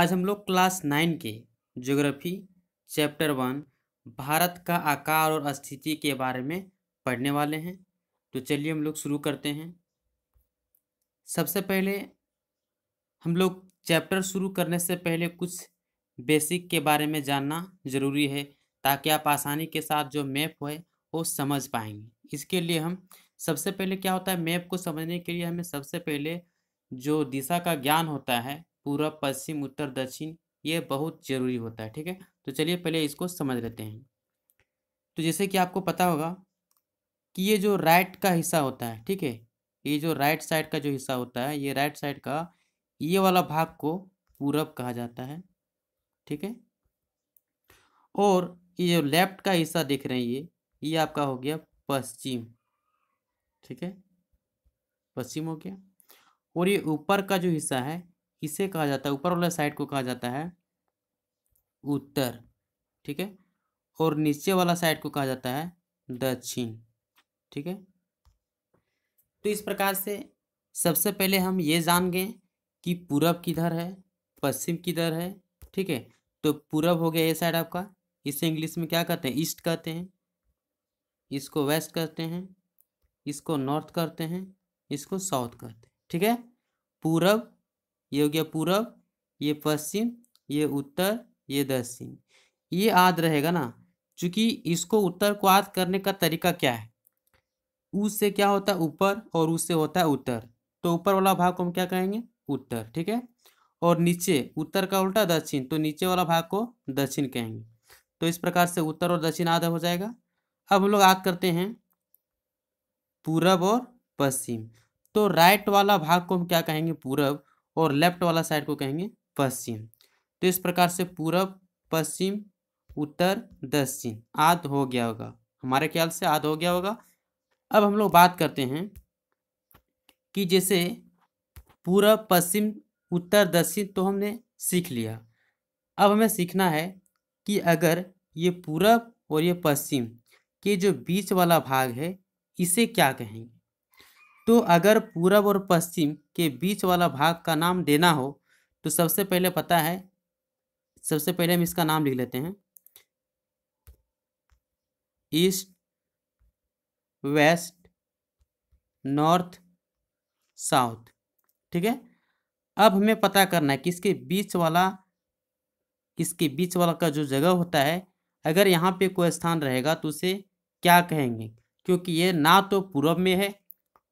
आज हम लोग क्लास नाइन के ज्योग्राफी चैप्टर वन भारत का आकार और स्थिति के बारे में पढ़ने वाले हैं तो चलिए हम लोग शुरू करते हैं सबसे पहले हम लोग चैप्टर शुरू करने से पहले कुछ बेसिक के बारे में जानना ज़रूरी है ताकि आप आसानी के साथ जो मैप है वो समझ पाएंगे इसके लिए हम सबसे पहले क्या होता है मैप को समझने के लिए हमें सबसे पहले जो दिशा का ज्ञान होता है पूर्व पश्चिम उत्तर दक्षिण ये बहुत ज़रूरी होता है ठीक है तो चलिए पहले इसको समझ लेते हैं तो जैसे कि आपको पता होगा कि ये जो राइट का हिस्सा होता है ठीक है ये जो राइट साइड का जो हिस्सा होता है ये राइट साइड का ये वाला भाग को पूरब कहा जाता है ठीक है और ये जो लेफ्ट का हिस्सा देख रहे हैं ये ये आपका हो गया पश्चिम ठीक है पश्चिम हो गया और ये ऊपर का जो हिस्सा है किसे कहा जाता है ऊपर वाला साइड को कहा जाता है उत्तर ठीक है और नीचे वाला साइड को कहा जाता है दक्षिण ठीक है तो इस प्रकार से सबसे पहले हम ये जान गए कि पूरब किधर है पश्चिम किधर है ठीक है तो पूरब हो गया ये साइड आपका इसे इंग्लिश में क्या कहते हैं ईस्ट कहते हैं इसको वेस्ट कहते हैं इसको नॉर्थ करते हैं इसको साउथ करते हैं ठीक है पूरब ये हो गया पूरब ये पश्चिम ये उत्तर ये दक्षिण ये आद रहेगा ना चूंकि इसको उत्तर को आद करने का तरीका क्या है उससे क्या होता है ऊपर और उससे होता है उत्तर तो ऊपर वाला भाग को हम क्या कहेंगे उत्तर ठीक है और नीचे उत्तर का उल्टा दक्षिण तो नीचे वाला भाग को दक्षिण कहेंगे तो इस प्रकार से उत्तर और दक्षिण आधा हो जाएगा अब हम लोग आद करते हैं पूरब और पश्चिम तो राइट वाला भाग को हम क्या कहेंगे पूरब और लेफ्ट वाला साइड को कहेंगे पश्चिम तो इस प्रकार से पूरब पश्चिम उत्तर दक्षिण आध हो गया होगा हमारे ख्याल से आध हो गया होगा अब हम लोग बात करते हैं कि जैसे पूरब पश्चिम उत्तर दक्षिण तो हमने सीख लिया अब हमें सीखना है कि अगर ये पूरब और ये पश्चिम के जो बीच वाला भाग है इसे क्या कहेंगे तो अगर पूरब और पश्चिम के बीच वाला भाग का नाम देना हो तो सबसे पहले पता है सबसे पहले हम इसका नाम लिख लेते हैं ईस्ट वेस्ट नॉर्थ साउथ ठीक है अब हमें पता करना है कि इसके बीच वाला किसके बीच वाला का जो जगह होता है अगर यहाँ पे कोई स्थान रहेगा तो उसे क्या कहेंगे क्योंकि ये ना तो पूर्व में है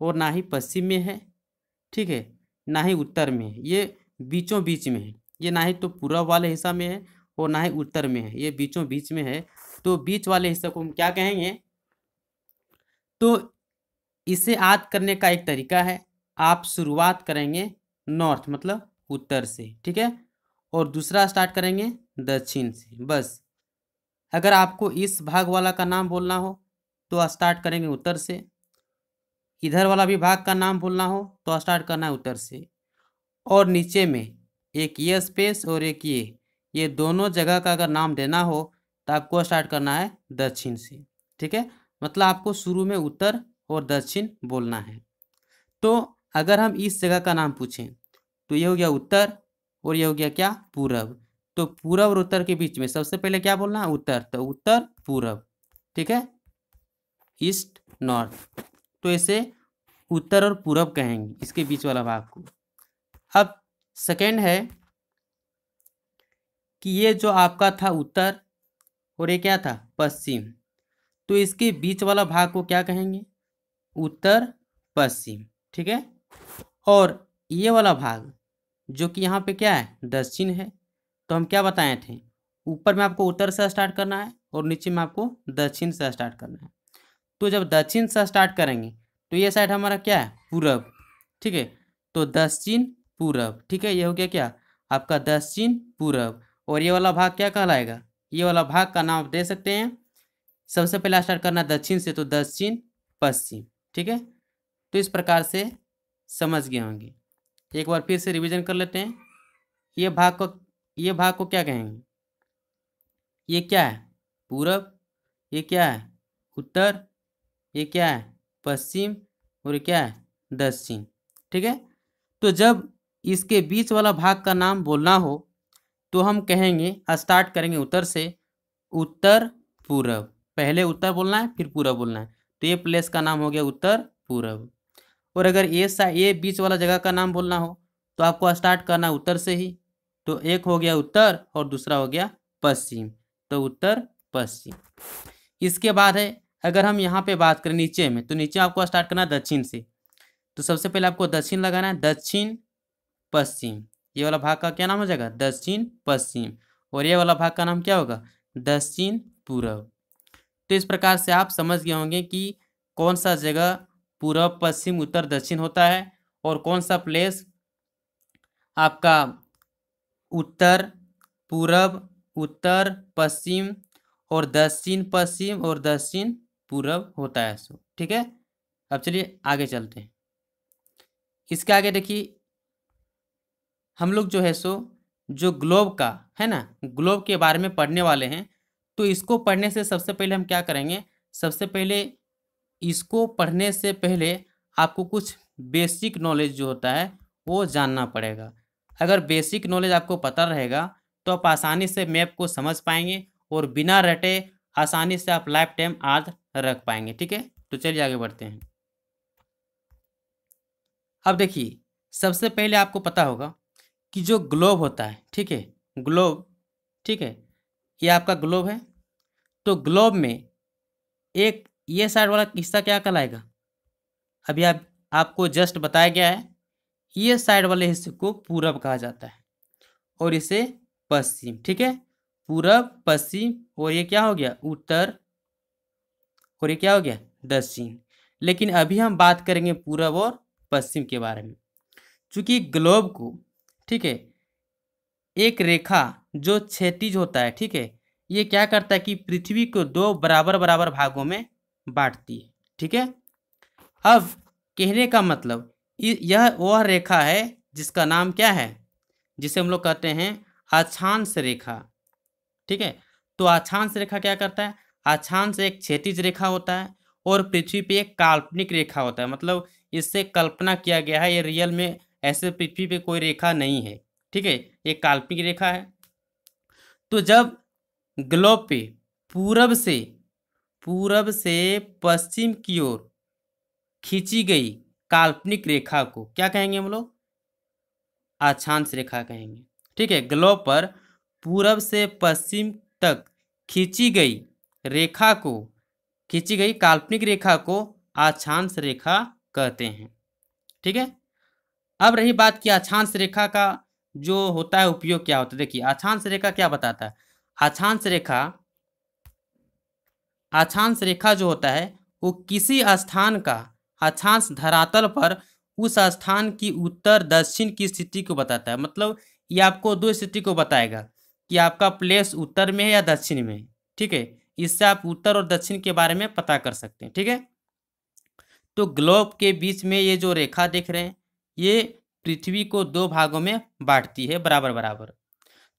और ना ही पश्चिम में है ठीक है ना ही उत्तर में है ये बीचों बीच में है ये ना ही तो पूर्व वाले हिस्सा में है और ना ही उत्तर में है ये बीचों बीच में है तो बीच वाले हिस्से को हम क्या कहेंगे तो इसे याद करने का एक तरीका है आप शुरुआत करेंगे नॉर्थ मतलब उत्तर से ठीक है और दूसरा स्टार्ट करेंगे दक्षिण से बस अगर आपको इस भाग वाला का नाम बोलना हो तो स्टार्ट करेंगे उत्तर से इधर वाला विभाग का नाम बोलना हो तो स्टार्ट करना है उत्तर से और नीचे में एक ये स्पेस और एक ये ये दोनों जगह का अगर नाम देना हो तो आपको स्टार्ट करना है दक्षिण से ठीक है मतलब आपको शुरू में उत्तर और दक्षिण बोलना है तो अगर हम इस जगह का नाम पूछें तो ये हो गया उत्तर और ये हो गया क्या पूरब तो पूरब और उत्तर के बीच में सबसे पहले क्या बोलना है उत्तर तो उत्तर पूरब ठीक है ईस्ट नॉर्थ तो इसे उत्तर और पूरब कहेंगे इसके बीच वाला भाग को अब सेकेंड है कि ये जो आपका था उत्तर और ये क्या था पश्चिम तो इसके बीच वाला भाग को क्या कहेंगे उत्तर पश्चिम ठीक है और ये वाला भाग जो कि यहाँ पे क्या है दक्षिण है तो हम क्या बताए थे ऊपर में आपको उत्तर से स्टार्ट करना है और नीचे में आपको दक्षिण से स्टार्ट करना है तो जब दक्षिण से स्टार्ट करेंगे तो ये साइड हमारा क्या है पूरब ठीक है तो दस चीन पूरब ठीक है ये हो गया क्या आपका दस चीन पूरब और ये वाला भाग क्या कहलाएगा ये वाला भाग का नाम आप दे सकते हैं सबसे पहले स्टार्ट करना दक्षिण से तो दक्षिण पश्चिम ठीक है तो इस प्रकार से समझ गए होंगे एक बार फिर से रिवीजन कर लेते हैं ये भाग को ये भाग को क्या कहेंगे ये क्या है पूरब ये क्या है उत्तर ये क्या है पश्चिम और क्या है दक्षिण ठीक है तो जब इसके बीच वाला भाग का नाम बोलना हो तो हम कहेंगे स्टार्ट हाँ, करेंगे उत्तर से उत्तर पूरब पहले उत्तर बोलना है फिर पूरब बोलना है तो ये प्लेस का नाम हो गया उत्तर पूरब और अगर ये सा ये बीच वाला जगह का नाम बोलना हो तो आपको स्टार्ट करना उत्तर से ही तो एक हो गया उत्तर और दूसरा हो गया पश्चिम तो उत्तर पश्चिम इसके बाद है अगर हम यहाँ पे बात करें नीचे में तो नीचे आपको स्टार्ट करना दक्षिण से तो सबसे पहले आपको दक्षिण लगाना है दक्षिण पश्चिम ये वाला भाग का क्या नाम हो जाएगा दक्षिण पश्चिम और ये वाला भाग का नाम क्या होगा दक्षिण पूर्व तो इस प्रकार से आप समझ गए होंगे कि कौन सा जगह पूर्व पश्चिम उत्तर दक्षिण होता है और कौन सा प्लेस आपका उत्तर पूर्व उत्तर पश्चिम और दक्षिण पश्चिम और दक्षिण पूर्व होता है सो ठीक है अब चलिए आगे चलते हैं इसके आगे देखिए हम लोग जो है सो जो ग्लोब का है ना ग्लोब के बारे में पढ़ने वाले हैं तो इसको पढ़ने से सबसे पहले हम क्या करेंगे सबसे पहले इसको पढ़ने से पहले आपको कुछ बेसिक नॉलेज जो होता है वो जानना पड़ेगा अगर बेसिक नॉलेज आपको पता रहेगा तो आप आसानी से मैप को समझ पाएंगे और बिना रटे आसानी से आप लाइफ टाइम आज रख पाएंगे ठीक है तो चलिए आगे बढ़ते हैं अब देखिए सबसे पहले आपको पता होगा कि जो ग्लोब होता है ठीक है ग्लोब ठीक है ये आपका ग्लोब है तो ग्लोब में एक ये साइड वाला हिस्सा क्या कहलाएगा अभी आप आपको जस्ट बताया गया है ये साइड वाले हिस्से को पूरब कहा जाता है और इसे पश्चिम ठीक है पूरब पश्चिम और ये क्या हो गया उत्तर और ये क्या हो गया दस चीन लेकिन अभी हम बात करेंगे पूर्व और पश्चिम के बारे में चूंकि ग्लोब को ठीक है एक रेखा जो क्षतिज होता है ठीक है ये क्या करता है कि पृथ्वी को दो बराबर बराबर भागों में बांटती है ठीक है अब कहने का मतलब यह वह रेखा है जिसका नाम क्या है जिसे हम लोग कहते हैं अक्षांश रेखा ठीक है तो अक्षांश रेखा क्या करता है अक्षांश एक क्षैतिज रेखा होता है और पृथ्वी पे एक काल्पनिक रेखा होता है मतलब इससे कल्पना किया गया है ये रियल में ऐसे पृथ्वी पे कोई रेखा नहीं है ठीक है ये काल्पनिक रेखा है तो जब ग्लोब पे पूरब से पूरब से पश्चिम की ओर खींची गई काल्पनिक रेखा को क्या कहेंगे हम लोग अक्षांश रेखा कहेंगे ठीक है ग्लोब पर पूरब से पश्चिम तक खींची गई रेखा को खींची गई काल्पनिक रेखा को आछांश रेखा कहते हैं ठीक है अब रही बात की आछांश रेखा का जो होता है उपयोग क्या होता है देखिए आछांश रेखा क्या बताता है आछांश रेखा आछांश रेखा जो होता है वो किसी स्थान का अक्षांश धरातल पर उस स्थान की उत्तर दक्षिण की स्थिति को बताता है मतलब ये आपको दो स्थिति को बताएगा कि आपका प्लेस उत्तर में है या दक्षिण में ठीक है इससे आप उत्तर और दक्षिण के बारे में पता कर सकते हैं ठीक है तो ग्लोब के बीच में ये जो रेखा देख रहे हैं ये पृथ्वी को दो भागों में बांटती है बराबर बराबर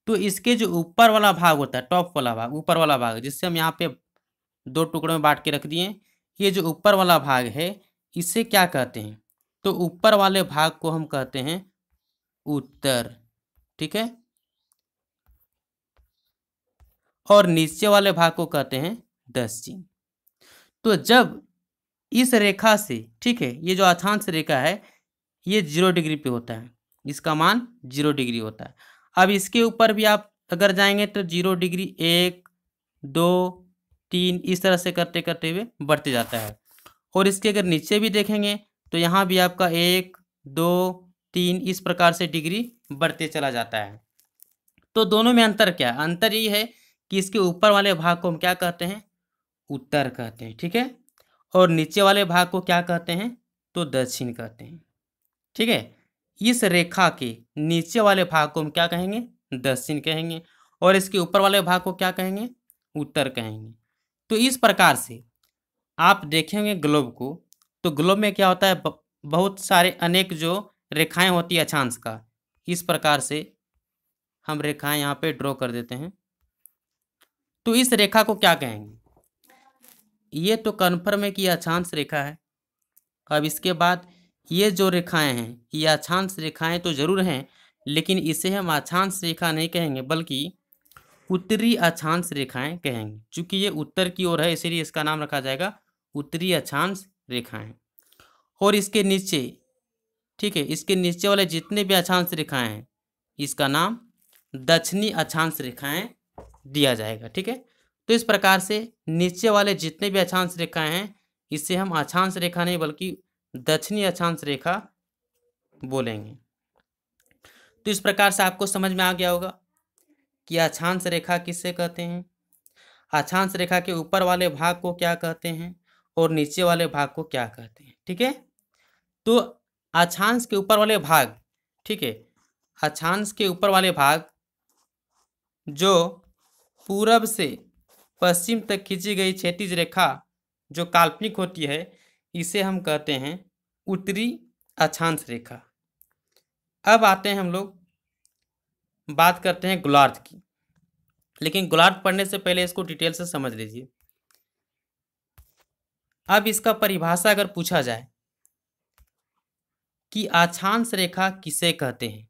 तो इसके जो ऊपर वाला भाग होता है टॉप वाला भाग ऊपर वाला भाग जिससे हम यहाँ पे दो टुकड़ों में बांट के रख दिए ये जो ऊपर वाला भाग है इसे क्या कहते हैं तो ऊपर वाले भाग को हम कहते हैं उत्तर ठीक है और नीचे वाले भाग को कहते हैं दस चीन तो जब इस रेखा से ठीक है ये जो अथांश रेखा है ये जीरो डिग्री पे होता है इसका मान जीरो डिग्री होता है अब इसके ऊपर भी आप अगर जाएंगे तो जीरो डिग्री एक दो तीन इस तरह से करते करते हुए बढ़ते जाता है और इसके अगर नीचे भी देखेंगे तो यहाँ भी आपका एक दो तीन इस प्रकार से डिग्री बढ़ते चला जाता है तो दोनों में अंतर क्या है अंतर यही है कि इसके ऊपर वाले भाग को हम क्या कहते हैं उत्तर कहते हैं ठीक है और नीचे वाले भाग को क्या कहते हैं तो दक्षिण कहते हैं ठीक है इस रेखा के नीचे वाले भाग को हम क्या कहेंगे दक्षिण कहेंगे और इसके ऊपर वाले भाग को क्या कहेंगे उत्तर कहेंगे तो इस प्रकार से आप देखेंगे ग्लोब को तो ग्लोब में क्या होता है बहुत सारे अनेक जो रेखाएं होती है अक्षांश का इस प्रकार से हम रेखाएं यहाँ पे ड्रॉ कर देते हैं तो इस रेखा को क्या कहेंगे ये तो कन्फर्म है कि यह अक्षांश रेखा है अब इसके बाद ये जो रेखाएं हैं ये अक्षांश रेखाएं तो ज़रूर हैं लेकिन इसे हम अक्षांश रेखा नहीं कहेंगे बल्कि उत्तरी अक्षांश रेखाएं कहेंगे चूंकि ये उत्तर की ओर है इसीलिए इसका नाम रखा जाएगा उत्तरी अक्षांश रेखाएं और इसके नीचे ठीक है इसके नीचे वाले जितने भी अक्षांश रेखाएं हैं इसका नाम दक्षिणी अक्षांश रेखाएं दिया जाएगा ठीक है तो इस प्रकार से नीचे वाले जितने भी अक्षांश रेखाएं हैं इसे हम अक्षांश रेखा नहीं बल्कि दक्षिणी अक्षांश रेखा बोलेंगे तो इस प्रकार से आपको समझ में आ गया होगा कि अक्षांश रेखा किससे कहते हैं अक्षांश रेखा के ऊपर वाले भाग को क्या कहते हैं और नीचे वाले भाग को क्या कहते हैं ठीक है तो अक्षांश के ऊपर वाले भाग ठीक है अक्षांश के ऊपर वाले भाग जो पूरब से पश्चिम तक खींची गई क्षेत्रीज रेखा जो काल्पनिक होती है इसे हम कहते हैं उत्तरी अक्षांश रेखा अब आते हैं हम लोग बात करते हैं गोलार्ध की लेकिन गोलार्ध पढ़ने से पहले इसको डिटेल से समझ लीजिए अब इसका परिभाषा अगर पूछा जाए कि अक्षांश रेखा किसे कहते हैं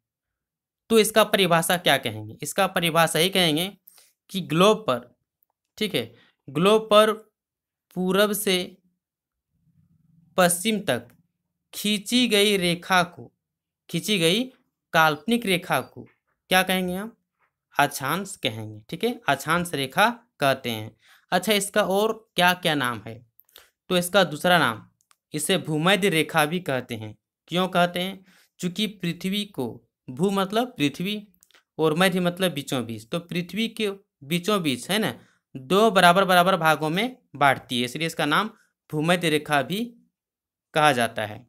तो इसका परिभाषा क्या कहेंगे इसका परिभाषा ही कहेंगे कि ग्लोब पर ठीक है ग्लोब पर पूरब से पश्चिम तक खींची गई रेखा को खींची गई काल्पनिक रेखा को क्या कहेंगे हम अछांश कहेंगे ठीक है अछांश रेखा कहते हैं अच्छा इसका और क्या क्या नाम है तो इसका दूसरा नाम इसे भूमध्य रेखा भी कहते हैं क्यों कहते हैं चूँकि पृथ्वी को भू मतलब पृथ्वी और मध्य मतलब बीचों बीच तो पृथ्वी के बीचों बीच है ना दो बराबर बराबर भागों में बांटती है इसलिए इसका नाम भूमध्य रेखा भी कहा जाता है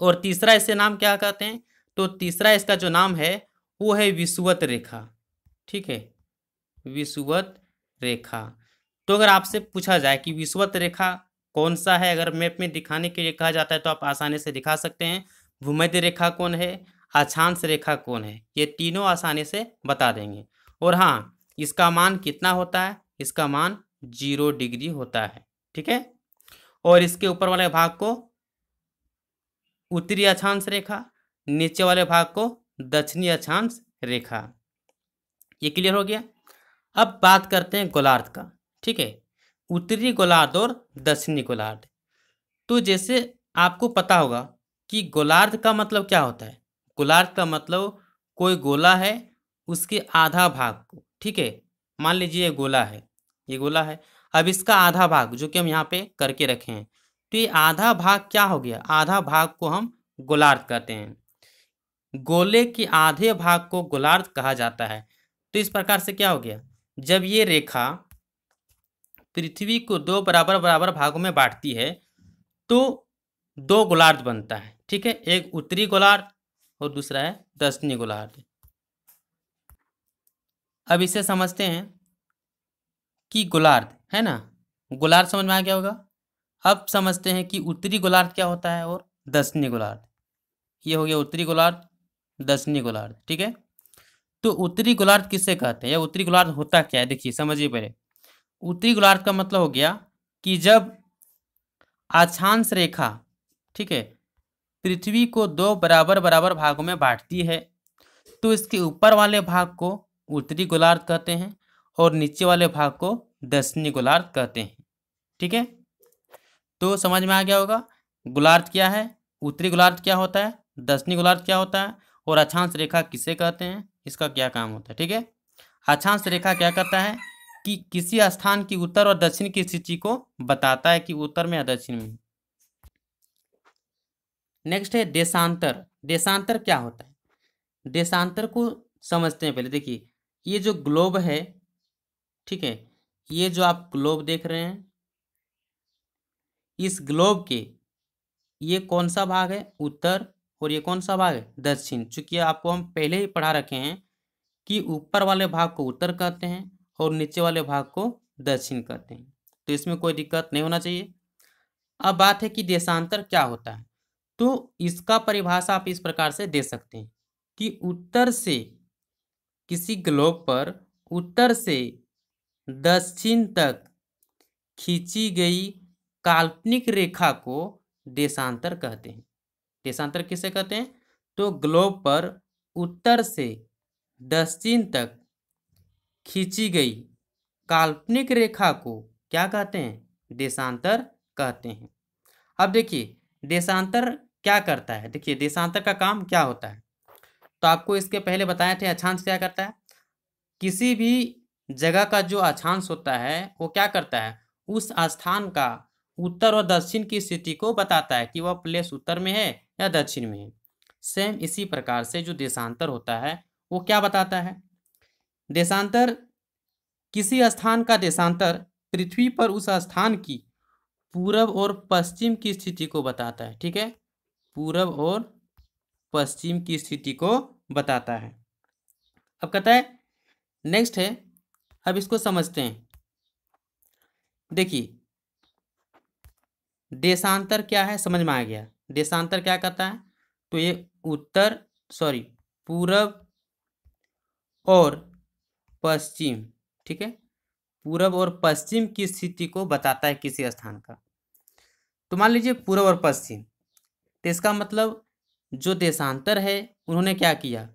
और तीसरा इससे नाम क्या कहते हैं तो तीसरा इसका जो नाम है वो है विषुवत रेखा ठीक है विषुवत रेखा तो अगर आपसे पूछा जाए कि विषुवत रेखा कौन सा है अगर मैप में दिखाने के लिए कहा जाता है तो आप आसानी से दिखा सकते हैं भूमध्य रेखा कौन है अक्षांश रेखा कौन है ये तीनों आसानी से बता देंगे और हाँ इसका मान कितना होता है इसका मान जीरो डिग्री होता है ठीक है और इसके ऊपर वाले भाग को उत्तरी अक्षांश रेखा नीचे वाले भाग को दक्षिणी अक्षांश रेखा ये क्लियर हो गया अब बात करते हैं गोलार्ध का ठीक है उत्तरी गोलार्ध और दक्षिणी गोलार्ध तो जैसे आपको पता होगा कि गोलार्ध का मतलब क्या होता है गोलार्ध का मतलब कोई गोला है उसके आधा भाग को ठीक है मान लीजिए ये गोला है ये गोला है अब इसका आधा भाग जो कि हम यहाँ पे करके रखे हैं तो ये आधा भाग क्या हो गया आधा भाग को हम गोलार्ध कहते हैं गोले के आधे भाग को गोलार्ध कहा जाता है तो इस प्रकार से क्या हो गया जब ये रेखा पृथ्वी को दो बराबर बराबर भागों में बांटती है तो दो गोलार्ध बनता है ठीक है एक उत्तरी गोलार्ध और दूसरा है दक्षिणी गोलार्ध अब इसे समझते हैं कि गोलार्ध है ना गोलार्ध समझ में आ गया होगा अब समझते हैं कि उत्तरी गोलार्ध क्या होता है और दक्षिणी गोलार्ध ये हो गया उत्तरी गोलार्ध दक्षिणी गोलार्ध ठीक है तो उत्तरी गोलार्ध किससे कहते हैं या उत्तरी गोलार्ध होता क्या है देखिए समझिए पहले उत्तरी गोलार्ध का मतलब हो गया कि जब अक्षांश रेखा ठीक है पृथ्वी को दो बराबर बराबर भागों में बांटती है तो इसके ऊपर वाले भाग को उत्तरी गोलार्ध कहते हैं और नीचे वाले भाग को दक्षिणी गोलार्ध कहते हैं ठीक है तो समझ में आ गया होगा गोलार्ध क्या है उत्तरी गोलार्ध क्या होता है दक्षिणी गोलार्ध क्या होता है और अक्षांश रेखा किसे कहते हैं इसका क्या काम होता है ठीक है अक्षांश रेखा क्या करता है कि किसी स्थान की उत्तर और दक्षिण की स्थिति को बताता है कि उत्तर में या दक्षिण में नेक्स्ट है देशांतर देशांतर क्या होता है देशांतर को समझते हैं पहले देखिए ये जो ग्लोब है ठीक है ये जो आप ग्लोब देख रहे हैं इस ग्लोब के ये कौन सा भाग है उत्तर और ये कौन सा भाग है दक्षिण चूंकि आपको हम पहले ही पढ़ा रखे हैं कि ऊपर वाले भाग को उत्तर कहते हैं और नीचे वाले भाग को दक्षिण कहते हैं तो इसमें कोई दिक्कत नहीं होना चाहिए अब बात है कि देशांतर क्या होता है तो इसका परिभाषा आप इस प्रकार से दे सकते हैं कि उत्तर से किसी ग्लोब पर उत्तर से दक्षिण तक खींची गई काल्पनिक रेखा को देशांतर कहते हैं देशांतर किसे कहते हैं तो ग्लोब पर उत्तर से दक्षिण तक खींची गई काल्पनिक रेखा को क्या कहते हैं देशांतर कहते हैं अब देखिए देशांतर क्या करता है देखिए देशांतर का काम क्या होता है तो आपको इसके पहले बताए थे अक्षांश क्या करता है किसी भी जगह का जो अक्षांश होता है वो क्या करता है उस स्थान का उत्तर और दक्षिण की स्थिति को बताता है कि वह प्लेस उत्तर में है या दक्षिण में है सेम इसी प्रकार से जो देशांतर होता है वो क्या बताता है देशांतर किसी स्थान का देशांतर पृथ्वी पर उस स्थान की पूर्व और पश्चिम की स्थिति को बताता है ठीक है पूर्व और पश्चिम की स्थिति को बताता है अब कहता है नेक्स्ट है अब इसको समझते हैं देखिए देशांतर क्या है समझ में आ गया देशांतर क्या कहता है तो ये उत्तर सॉरी पूरब और पश्चिम ठीक है पूरब और पश्चिम की स्थिति को बताता है किसी स्थान का तो मान लीजिए पूरब और पश्चिम तो इसका मतलब जो देशांतर है उन्होंने क्या किया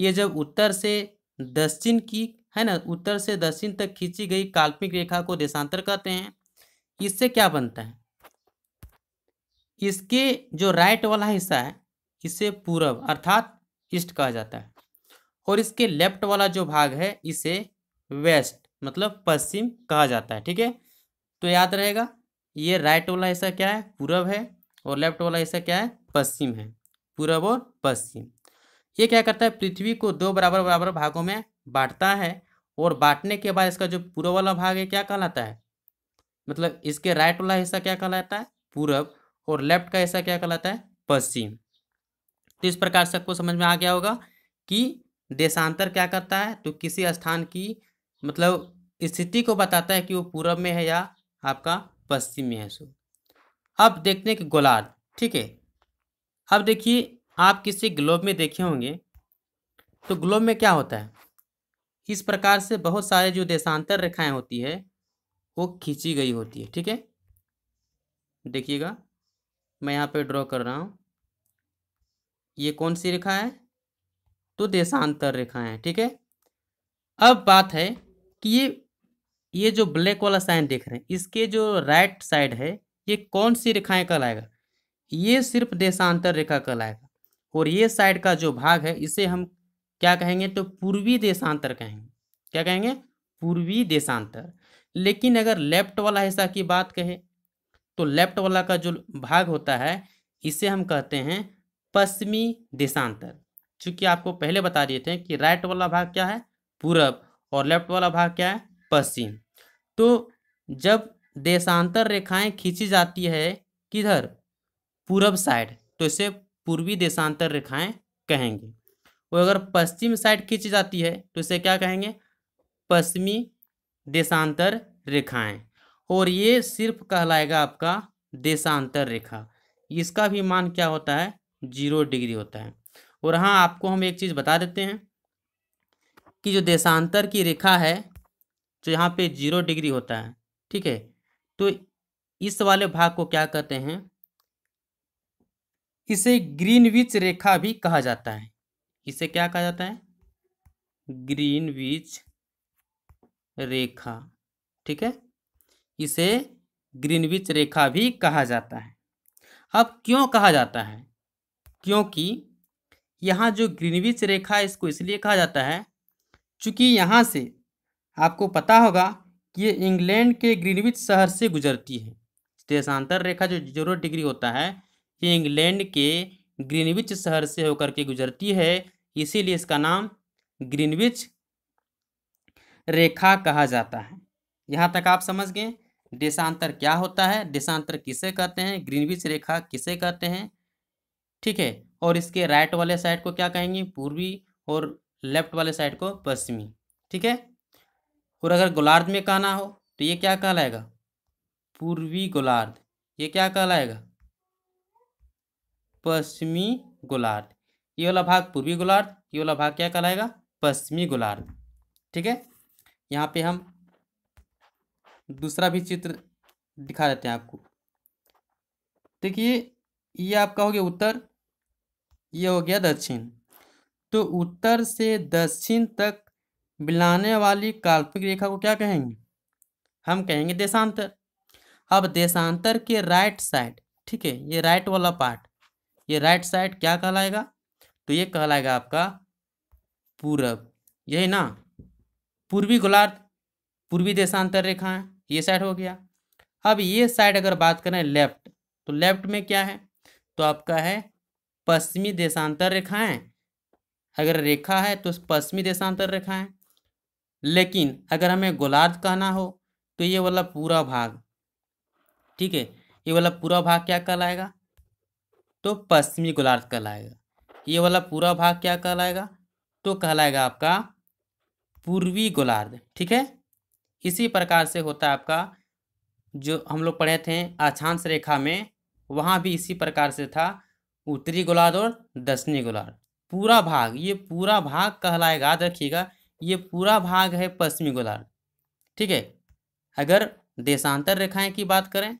ये जब उत्तर से दक्षिण की है ना उत्तर से दक्षिण तक खींची गई काल्पनिक रेखा को देशांतर कहते हैं इससे क्या बनता है इसके जो राइट वाला हिस्सा है इसे पूरब अर्थात ईस्ट कहा जाता है और इसके लेफ्ट वाला जो भाग है इसे वेस्ट मतलब पश्चिम कहा जाता है ठीक है तो याद रहेगा ये राइट वाला हिस्सा क्या है पूरब है और लेफ्ट वाला हिस्सा क्या है पश्चिम है पूरब और पश्चिम ये क्या करता है पृथ्वी को दो बराबर बराबर भागों में बांटता है और बांटने के बाद इसका जो पूर्व वाला भाग है क्या कहलाता है मतलब इसके राइट वाला हिस्सा क्या कहलाता है पूरब और लेफ्ट का हिस्सा क्या कहलाता है पश्चिम तो इस प्रकार से आपको समझ में आ गया होगा कि देशांतर क्या करता है तो किसी स्थान की मतलब स्थिति को बताता है कि वो पूरब में है या आपका पश्चिम में है सो अब देखते हैं कि गोलार्ध ठीक है अब देखिए आप किसी ग्लोब में देखे होंगे तो ग्लोब में क्या होता है इस प्रकार से बहुत सारे जो देशांतर रेखाएं होती है वो खींची गई होती है ठीक है देखिएगा मैं यहाँ पे ड्रॉ कर रहा हूँ ये कौन सी रेखा है तो देशांतर रेखाएं हैं ठीक है ठीके? अब बात है कि ये ये जो ब्लैक वाला साइन देख रहे हैं इसके जो राइट साइड है ये कौन सी रेखाएं कहलाएगा ये सिर्फ देशांतर रेखा कहलाएगा ये साइड का जो भाग है इसे हम क्या कहेंगे तो पूर्वी देशांतर कहेंगे क्या कहेंगे पूर्वी देशांतर लेकिन अगर लेफ्ट वाला हिस्सा की बात कहे तो लेफ्ट वाला का जो भाग होता है इसे हम कहते हैं पश्चिमी देशांतर चूंकि आपको पहले बता दिए थे कि राइट वाला भाग क्या है पूरब और लेफ्ट वाला भाग क्या है पश्चिम तो जब देशांतर रेखाएं खींची जाती है किधर पूरब साइड तो इसे पूर्वी देशांतर रेखाएं कहेंगे और अगर पश्चिम साइड खींची जाती है तो इसे क्या कहेंगे पश्चिमी देशांतर रेखाएं और ये सिर्फ कहलाएगा आपका देशांतर रेखा इसका भी मान क्या होता है जीरो डिग्री होता है और हाँ आपको हम एक चीज़ बता देते हैं कि जो देशांतर की रेखा है जो यहाँ पे जीरो डिग्री होता है ठीक है तो इस वाले भाग को क्या कहते हैं इसे ग्रीनविच रेखा भी कहा जाता है इसे क्या कहा जाता है ग्रीनविच रेखा ठीक है इसे ग्रीनविच रेखा भी कहा जाता है अब क्यों कहा जाता है क्योंकि यहाँ जो ग्रीनविच रेखा है इसको इसलिए कहा जाता है चूँकि यहाँ से आपको पता होगा कि ये इंग्लैंड के ग्रीनविच शहर से गुजरती है देशांतर रेखा जो जीरो डिग्री होता है इंग्लैंड के ग्रीनविच शहर से होकर के गुजरती है इसीलिए इसका नाम ग्रीनविच रेखा कहा जाता है यहाँ तक आप समझ गए देशांतर क्या होता है देशांतर किसे कहते हैं ग्रीनविच रेखा किसे कहते हैं ठीक है और इसके राइट वाले साइड को क्या कहेंगे पूर्वी और लेफ्ट वाले साइड को पश्चिमी ठीक है और अगर गोलार्ध में कहना हो तो ये क्या कहलाएगा पूर्वी गोलार्ध ये क्या कहलाएगा पश्चिमी गोलार्ध ये वाला भाग पूर्वी गोलार्ध ये वाला भाग क्या कहलाएगा पश्चिमी गोलार्ध ठीक है यहाँ पे हम दूसरा भी चित्र दिखा देते हैं आपको देखिए ये आपका हो गया उत्तर ये हो गया दक्षिण तो उत्तर से दक्षिण तक मिलाने वाली काल्पनिक रेखा को क्या कहेंगे हम कहेंगे देशांतर अब देशांतर के राइट साइड ठीक है ये राइट वाला पार्ट ये राइट साइड क्या कहलाएगा तो ये कहलाएगा आपका पूरब यही ना पूर्वी गोलार्ध पूर्वी देशांतर रेखाएं ये साइड हो गया अब ये साइड अगर बात करें लेफ्ट तो लेफ्ट में क्या है तो आपका है पश्चिमी देशांतर रेखाएं अगर रेखा है तो पश्चिमी देशांतर रेखाएं लेकिन अगर हमें गोलार्ध कहना हो तो ये वाला पूरा भाग ठीक है ये वाला पूरा भाग क्या कहलाएगा तो पश्चिमी गोलार्ध कहलाएगा ये वाला पूरा भाग क्या कहलाएगा तो कहलाएगा आपका पूर्वी गोलार्ध ठीक है इसी प्रकार से होता है आपका जो हम लोग पढ़े थे अक्षांश रेखा में वहाँ भी इसी प्रकार से था उत्तरी गोलार्ध और दक्षिणी गोलार्ध पूरा भाग ये पूरा भाग कहलाएगा याद रखिएगा ये पूरा भाग है पश्चिमी गोलार्ध ठीक है अगर देशांतर रेखाएं की बात करें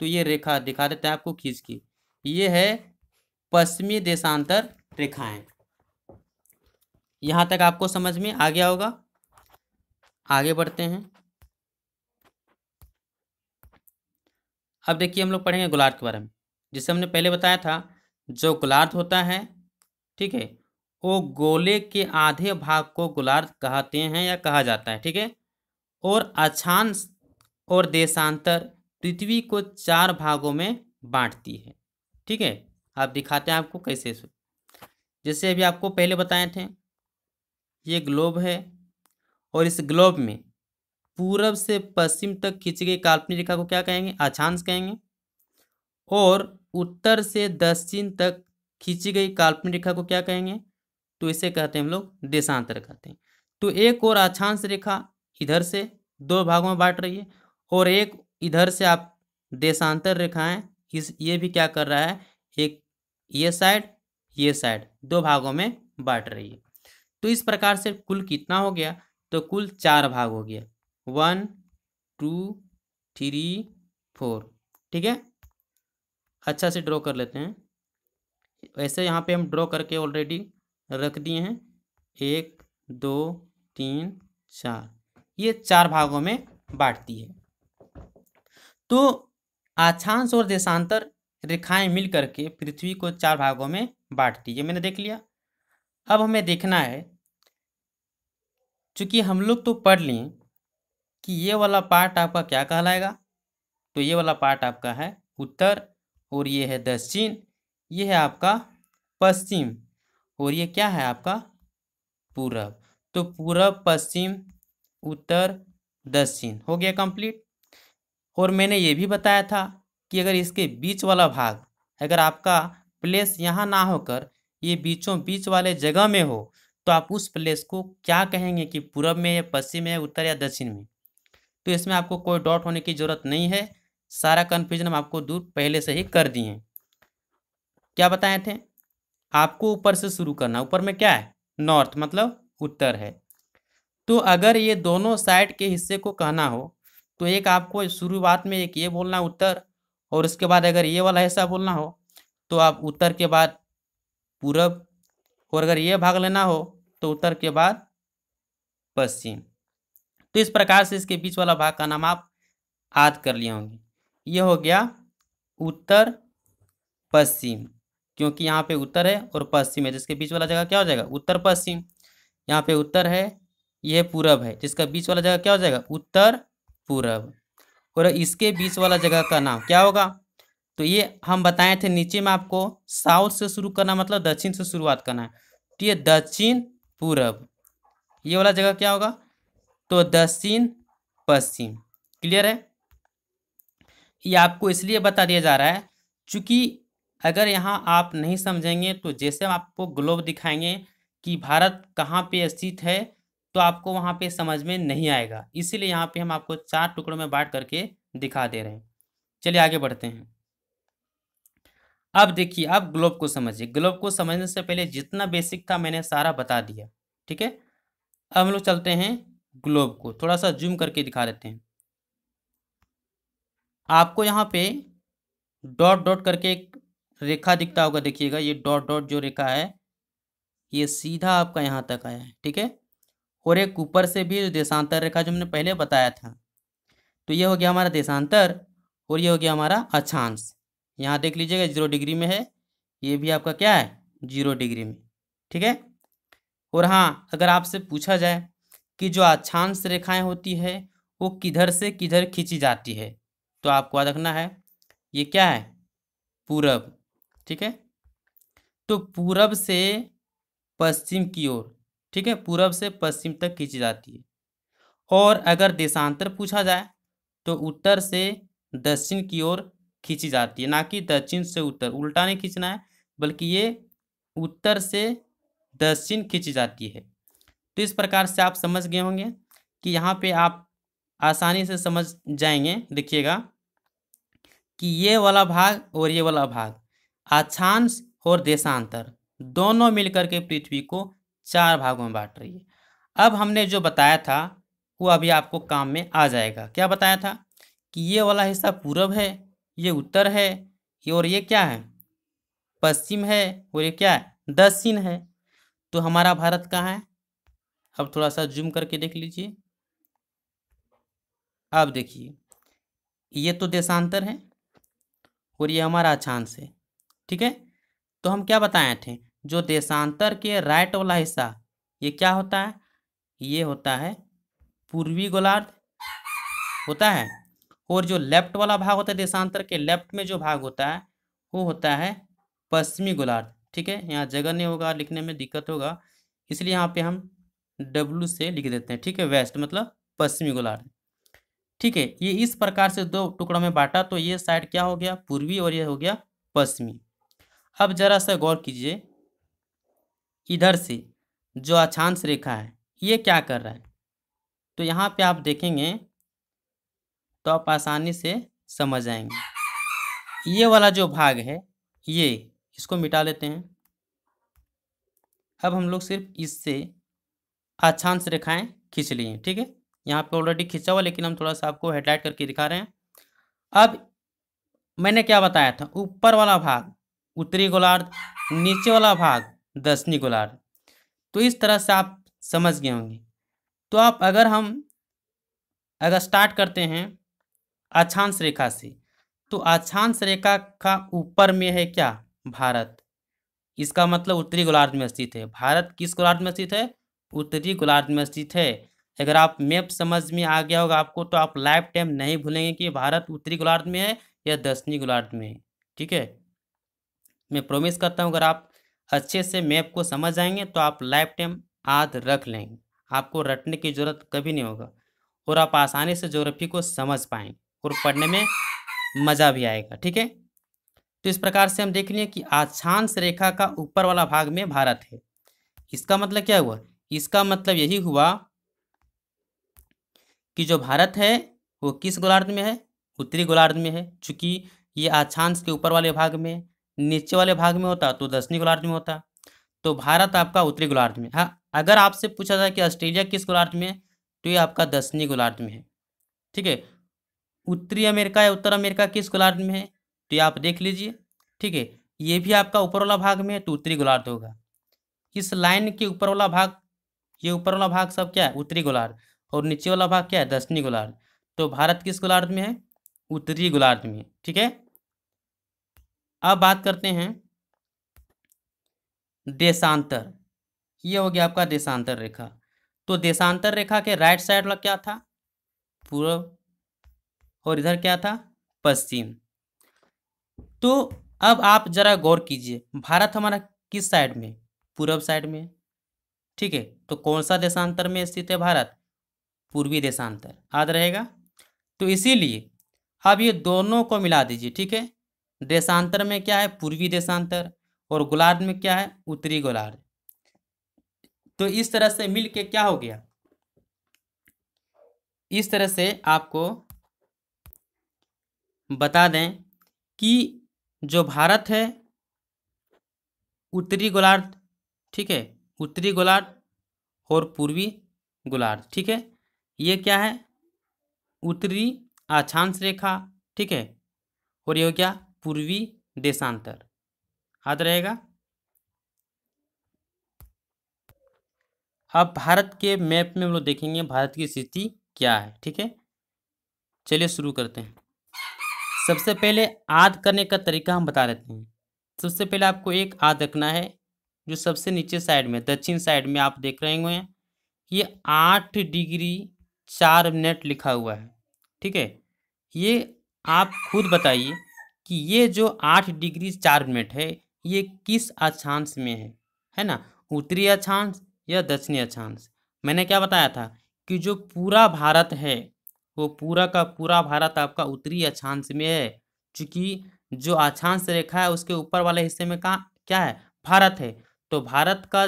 तो ये रेखा दिखा देते हैं आपको खींच की ये है पश्चिमी देशांतर रेखाएं यहां तक आपको समझ में आ गया होगा आगे बढ़ते हैं अब देखिए हम लोग पढ़ेंगे गोलार्थ के बारे में जिसे हमने पहले बताया था जो गोलार्थ होता है ठीक है वो गोले के आधे भाग को गोलार्थ कहते हैं या कहा जाता है ठीक है और अक्षांश और देशांतर पृथ्वी को चार भागों में बांटती है ठीक है आप दिखाते हैं आपको कैसे जैसे अभी आपको पहले बताए थे ये ग्लोब है और इस ग्लोब में पूरब से पश्चिम तक खींची गई काल्पनिक रेखा को क्या कहेंगे अक्षांश कहेंगे और उत्तर से दक्षिण तक खींची गई काल्पनिक रेखा को क्या कहेंगे तो इसे कहते हैं हम लोग देशांतर कहते हैं तो एक और अक्षांश रेखा इधर से दो भागों में बांट रही है और एक इधर से आप देशांतर रेखाएं इस ये भी क्या कर रहा है एक ये साइड ये साइड दो भागों में बांट रही है तो इस प्रकार से कुल कितना हो गया तो कुल चार भाग हो गया वन टू थ्री फोर ठीक है अच्छा से ड्रॉ कर लेते हैं ऐसे यहाँ पे हम ड्रॉ करके ऑलरेडी रख दिए हैं एक दो तीन चार ये चार भागों में बांटती है तो आछांश और देशांतर रेखाएं मिल करके पृथ्वी को चार भागों में बांटती ये मैंने देख लिया अब हमें देखना है चूंकि हम लोग तो पढ़ लिए कि ये वाला पार्ट आपका क्या कहलाएगा तो ये वाला पार्ट आपका है उत्तर और ये है दक्षिण ये है आपका पश्चिम और ये क्या है आपका पूरब तो पूरब पश्चिम उत्तर दक्षिण हो गया कंप्लीट और मैंने ये भी बताया था कि अगर इसके बीच वाला भाग अगर आपका प्लेस यहाँ ना होकर ये बीचों बीच वाले जगह में हो तो आप उस प्लेस को क्या कहेंगे कि पूर्व में या पश्चिम में या उत्तर या दक्षिण में तो इसमें आपको कोई डॉट होने की ज़रूरत नहीं है सारा कन्फ्यूजन हम आपको दूर पहले से ही कर दिए क्या बताए थे आपको ऊपर से शुरू करना ऊपर में क्या है नॉर्थ मतलब उत्तर है तो अगर ये दोनों साइड के हिस्से को कहना हो तो एक आपको शुरुआत में एक ये बोलना उत्तर और उसके बाद अगर ये वाला हिस्सा बोलना हो तो आप उत्तर के बाद पूरब और अगर ये भाग लेना हो तो उत्तर के बाद पश्चिम तो इस प्रकार से इसके बीच वाला भाग का नाम आप याद कर लिए होंगे ये हो गया उत्तर पश्चिम क्योंकि यहाँ पे उत्तर है और पश्चिम है जिसके बीच वाला जगह क्या हो जाएगा उत्तर पश्चिम यहाँ पे उत्तर है यह पूरब है जिसका बीच वाला जगह क्या हो जाएगा उत्तर पूरब और इसके बीच वाला जगह का नाम क्या होगा तो ये हम बताए थे नीचे में आपको साउथ से शुरू करना मतलब दक्षिण से शुरुआत करना है तो ये दक्षिण पूर्व ये वाला जगह क्या होगा तो दक्षिण पश्चिम क्लियर है ये आपको इसलिए बता दिया जा रहा है चूंकि अगर यहाँ आप नहीं समझेंगे तो जैसे हम आपको ग्लोब दिखाएंगे कि भारत कहाँ पे स्थित है तो आपको वहाँ पे समझ में नहीं आएगा इसीलिए यहाँ पे हम आपको चार टुकड़ों में बांट करके दिखा दे रहे हैं चलिए आगे बढ़ते हैं अब देखिए अब ग्लोब को समझिए ग्लोब को समझने से पहले जितना बेसिक था मैंने सारा बता दिया ठीक है अब हम लोग चलते हैं ग्लोब को थोड़ा सा जूम करके दिखा देते हैं आपको यहाँ पे डॉट डॉट करके एक रेखा दिखता होगा देखिएगा ये डॉट डॉट जो रेखा है ये सीधा आपका यहाँ तक आया है ठीक है और एक ऊपर से भी देशांतर रेखा जो हमने पहले बताया था तो ये हो गया हमारा देशांतर और ये हो गया हमारा अक्षांश यहाँ देख लीजिएगा जीरो डिग्री में है ये भी आपका क्या है जीरो डिग्री में ठीक है और हाँ अगर आपसे पूछा जाए कि जो अक्षांश रेखाएं होती है वो किधर से किधर खींची जाती है तो आपको याद रखना है ये क्या है पूरब ठीक है तो पूरब से पश्चिम की ओर ठीक है पूरब से पश्चिम तक खींची जाती है और अगर देशांतर पूछा जाए तो उत्तर से दक्षिण की ओर खींची जाती है ना कि दक्षिण से उत्तर उल्टा नहीं खींचना है बल्कि ये उत्तर से दक्षिण खींची जाती है तो इस प्रकार से आप समझ गए होंगे कि यहाँ पे आप आसानी से समझ जाएंगे देखिएगा कि ये वाला भाग और ये वाला भाग अक्षांश और देशांतर दोनों मिलकर के पृथ्वी को चार भागों में बांट रही है अब हमने जो बताया था वो अभी आपको काम में आ जाएगा क्या बताया था कि ये वाला हिस्सा पूरब है ये उत्तर है ये और ये क्या है पश्चिम है और ये क्या है दक्षिण है तो हमारा भारत कहाँ है अब थोड़ा सा जूम करके देख लीजिए अब देखिए ये तो देशांतर है और ये हमारा अक्षांश है ठीक है तो हम क्या बताए थे जो देशांतर के राइट वाला हिस्सा ये क्या होता है ये होता है पूर्वी गोलार्ध होता है और जो लेफ्ट वाला भाग होता है देशांतर के लेफ्ट में जो भाग होता है वो होता है पश्चिमी गोलार्ध ठीक है यहाँ जगह नहीं होगा लिखने में दिक्कत होगा इसलिए यहाँ पे हम W से लिख देते हैं ठीक है वेस्ट मतलब पश्चिमी गोलार्ध ठीक है ये इस प्रकार से दो टुकड़ों में बांटा तो ये साइड क्या हो गया पूर्वी और ये हो गया पश्चिमी अब जरा सा गौर कीजिए इधर से जो अक्षांश रेखा है ये क्या कर रहा है तो यहाँ पे आप देखेंगे तो आप आसानी से समझ आएंगे ये वाला जो भाग है ये इसको मिटा लेते हैं अब हम लोग सिर्फ इससे अक्षांश रेखाएं खींच लिए ठीक है यहाँ पे ऑलरेडी खींचा हुआ लेकिन हम थोड़ा सा आपको हेडलाइट करके दिखा रहे हैं अब मैंने क्या बताया था ऊपर वाला भाग उत्तरी गोलार्ध नीचे वाला भाग दस गोलार्ध तो इस तरह से आप समझ गए होंगे तो आप अगर हम अगर स्टार्ट करते हैं अक्षांश रेखा से तो अक्षांश रेखा का ऊपर में है क्या भारत इसका मतलब उत्तरी गोलार्ध में स्थित है भारत किस गोलार्ध में स्थित है उत्तरी गोलार्ध में स्थित है अगर आप मैप समझ में आ गया होगा आपको तो आप लाइफ टाइम नहीं भूलेंगे कि भारत उत्तरी गोलार्ध में है या दक्षिणी गोलार्ध में है ठीक है मैं प्रोमिस करता हूँ अगर आप अच्छे से मैप को समझ जाएंगे तो आप लाइफ टाइम आद रख लेंगे आपको रटने की ज़रूरत कभी नहीं होगा और आप आसानी से जोग्राफी को समझ पाएंगे और पढ़ने में मज़ा भी आएगा ठीक है तो इस प्रकार से हम देख लिए कि अक्षांश रेखा का ऊपर वाला भाग में भारत है इसका मतलब क्या हुआ इसका मतलब यही हुआ कि जो भारत है वो किस गोलार्ध में है उत्तरी गोलार्ध में है चूंकि ये अक्षांश के ऊपर वाले भाग में है नीचे वाले भाग में होता तो दक्षिणी गोलार्ध में होता तो भारत आपका उत्तरी गोलार्ध में हाँ अगर आपसे पूछा जाए कि ऑस्ट्रेलिया किस गोलार्ध में है तो ये आपका दक्षिणी गोलार्ध में है ठीक है उत्तरी अमेरिका या उत्तर अमेरिका किस गोलार्ध में है तो ये आप देख लीजिए ठीक है ये भी आपका ऊपर वाला भाग में है तो उत्तरी गोलार्ध होगा इस लाइन के ऊपर वाला भाग ये ऊपर वाला भाग सब क्या है उत्तरी गोलार्ध और नीचे वाला भाग क्या है दक्षिणी गोलार्ध तो भारत किस गोलार्ध में है उत्तरी गोलार्ध में ठीक है अब बात करते हैं देशांतर ये हो गया आपका देशांतर रेखा तो देशांतर रेखा के राइट साइड वाला क्या था पूर्व और इधर क्या था पश्चिम तो अब आप जरा गौर कीजिए भारत हमारा किस साइड में पूर्व साइड में ठीक है तो कौन सा देशांतर में स्थित है भारत पूर्वी देशांतर याद रहेगा तो इसीलिए अब ये दोनों को मिला दीजिए ठीक है देशांतर में क्या है पूर्वी देशांतर और गोलार्ध में क्या है उत्तरी गोलार्ध तो इस तरह से मिल के क्या हो गया इस तरह से आपको बता दें कि जो भारत है उत्तरी गोलार्ध ठीक है उत्तरी गोलार्ध और पूर्वी गोलार्ध ठीक है ये क्या है उत्तरी अक्षांश रेखा ठीक है और ये हो गया पूर्वी देशांतर याद रहेगा अब भारत के मैप में हम लोग देखेंगे भारत की स्थिति क्या है ठीक है चलिए शुरू करते हैं सबसे पहले आद करने का तरीका हम बता देते हैं सबसे पहले आपको एक आद रखना है जो सबसे नीचे साइड में दक्षिण साइड में आप देख रहे हैं ये आठ डिग्री चार मिनट लिखा हुआ है ठीक है ये आप खुद बताइए कि ये जो आठ डिग्री चार मिनट है ये किस अक्षांश में है है ना उत्तरी अक्षांश या दक्षिणी अक्षांश मैंने क्या बताया था कि जो पूरा भारत है वो पूरा का पूरा भारत आपका उत्तरी अक्षांश में है चूँकि जो अक्षांश रेखा है उसके ऊपर वाले हिस्से में कहाँ क्या है भारत है तो भारत का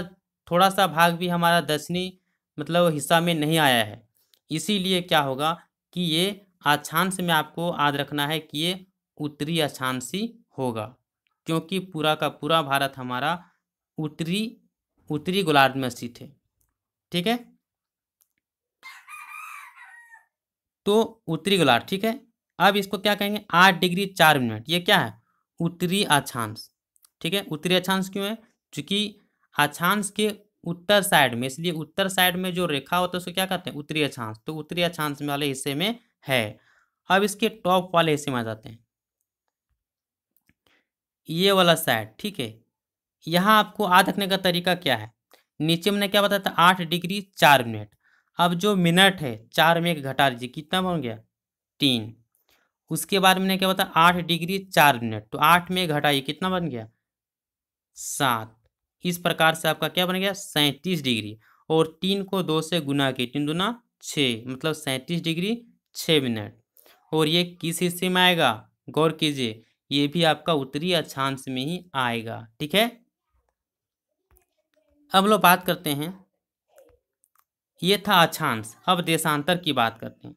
थोड़ा सा भाग भी हमारा दक्षिणी मतलब हिस्सा में नहीं आया है इसीलिए क्या होगा कि ये अक्षांश में आपको याद रखना है कि ये उत्तरी अक्षांशी होगा क्योंकि पूरा का पूरा भारत हमारा उत्तरी उत्तरी गोलार्ध में स्थित है ठीक है तो उत्तरी गोलार्ध ठीक है अब इसको क्या कहेंगे आठ डिग्री चार मिनट ये क्या है उत्तरी अक्षांश ठीक है उत्तरी अक्षांश क्यों है चूँकि अक्षांश के उत्तर साइड में इसलिए उत्तर साइड में जो रेखा होता है उसको क्या कहते हैं उत्तरी अक्षांश तो उत्तरी अक्षांश वाले हिस्से में है अब इसके टॉप वाले हिस्से में आ जाते हैं ये वाला साइड ठीक है यहाँ आपको आध रखने का तरीका क्या है नीचे मैंने क्या बताया था आठ डिग्री चार मिनट अब जो मिनट है चार में एक घटा दीजिए कितना बन गया तीन उसके बाद मैंने क्या बताया आठ डिग्री चार मिनट तो आठ में घटाइए कितना बन गया सात इस प्रकार से आपका क्या बन गया सैंतीस डिग्री और तीन को दो से गुना के तीन दुना छः मतलब सैंतीस डिग्री छः मिनट और ये किस हिस्से में आएगा गौर कीजिए ये भी आपका उत्तरी अक्षांश में ही आएगा ठीक है अब लोग बात करते हैं ये था अक्षांश अब देशांतर की बात करते हैं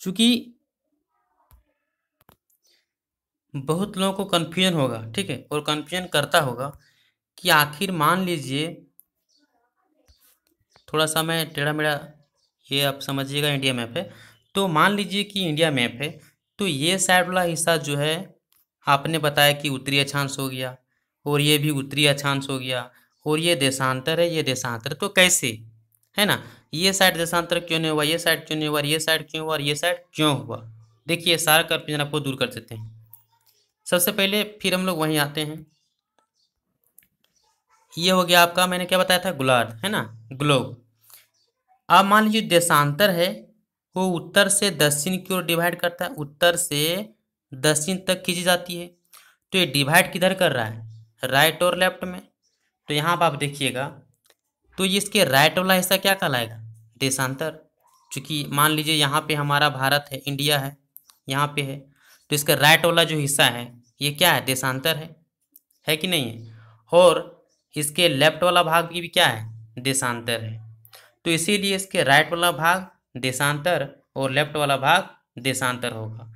चूंकि बहुत लोगों को कन्फ्यूजन होगा ठीक है और कन्फ्यूजन करता होगा कि आखिर मान लीजिए थोड़ा सा मैं टेढ़ा मेढ़ा ये आप समझिएगा इंडिया मैप है तो मान लीजिए कि इंडिया मैप है तो ये साइड वाला हिस्सा जो है आपने बताया कि उत्तरी अक्षांश हो गया और ये भी उत्तरी अक्षांश हो गया और ये देशांतर है ये देशांतर तो कैसे है ना ये साइड देशांतर क्यों नहीं हुआ ये साइड क्यों नहीं हुआ ये साइड क्यों हुआ और ये साइड क्यों हुआ देखिए सारा कन्फ्यूजन आपको दूर कर देते हैं सबसे पहले फिर हम लोग वहीं आते हैं ये हो गया आपका मैंने क्या बताया था गुलार्ड है ना ग्लोब आप मान लीजिए देशांतर है वो उत्तर से दक्षिण की ओर डिवाइड करता है उत्तर से दस इंच तक खींची जाती है तो ये डिवाइड किधर कर रहा है राइट और लेफ्ट में तो यहाँ पर आप देखिएगा तो ये इसके राइट वाला हिस्सा क्या कहलाएगा देशांतर चूँकि मान लीजिए यहाँ पे हमारा भारत है इंडिया है यहाँ पे है तो इसका राइट वाला जो हिस्सा है ये क्या है देशांतर है है कि नहीं है और इसके लेफ्ट वाला भाग भी क्या है देशांतर है तो इसीलिए इसके राइट वाला भाग देशांतर और लेफ्ट वाला भाग देशांतर होगा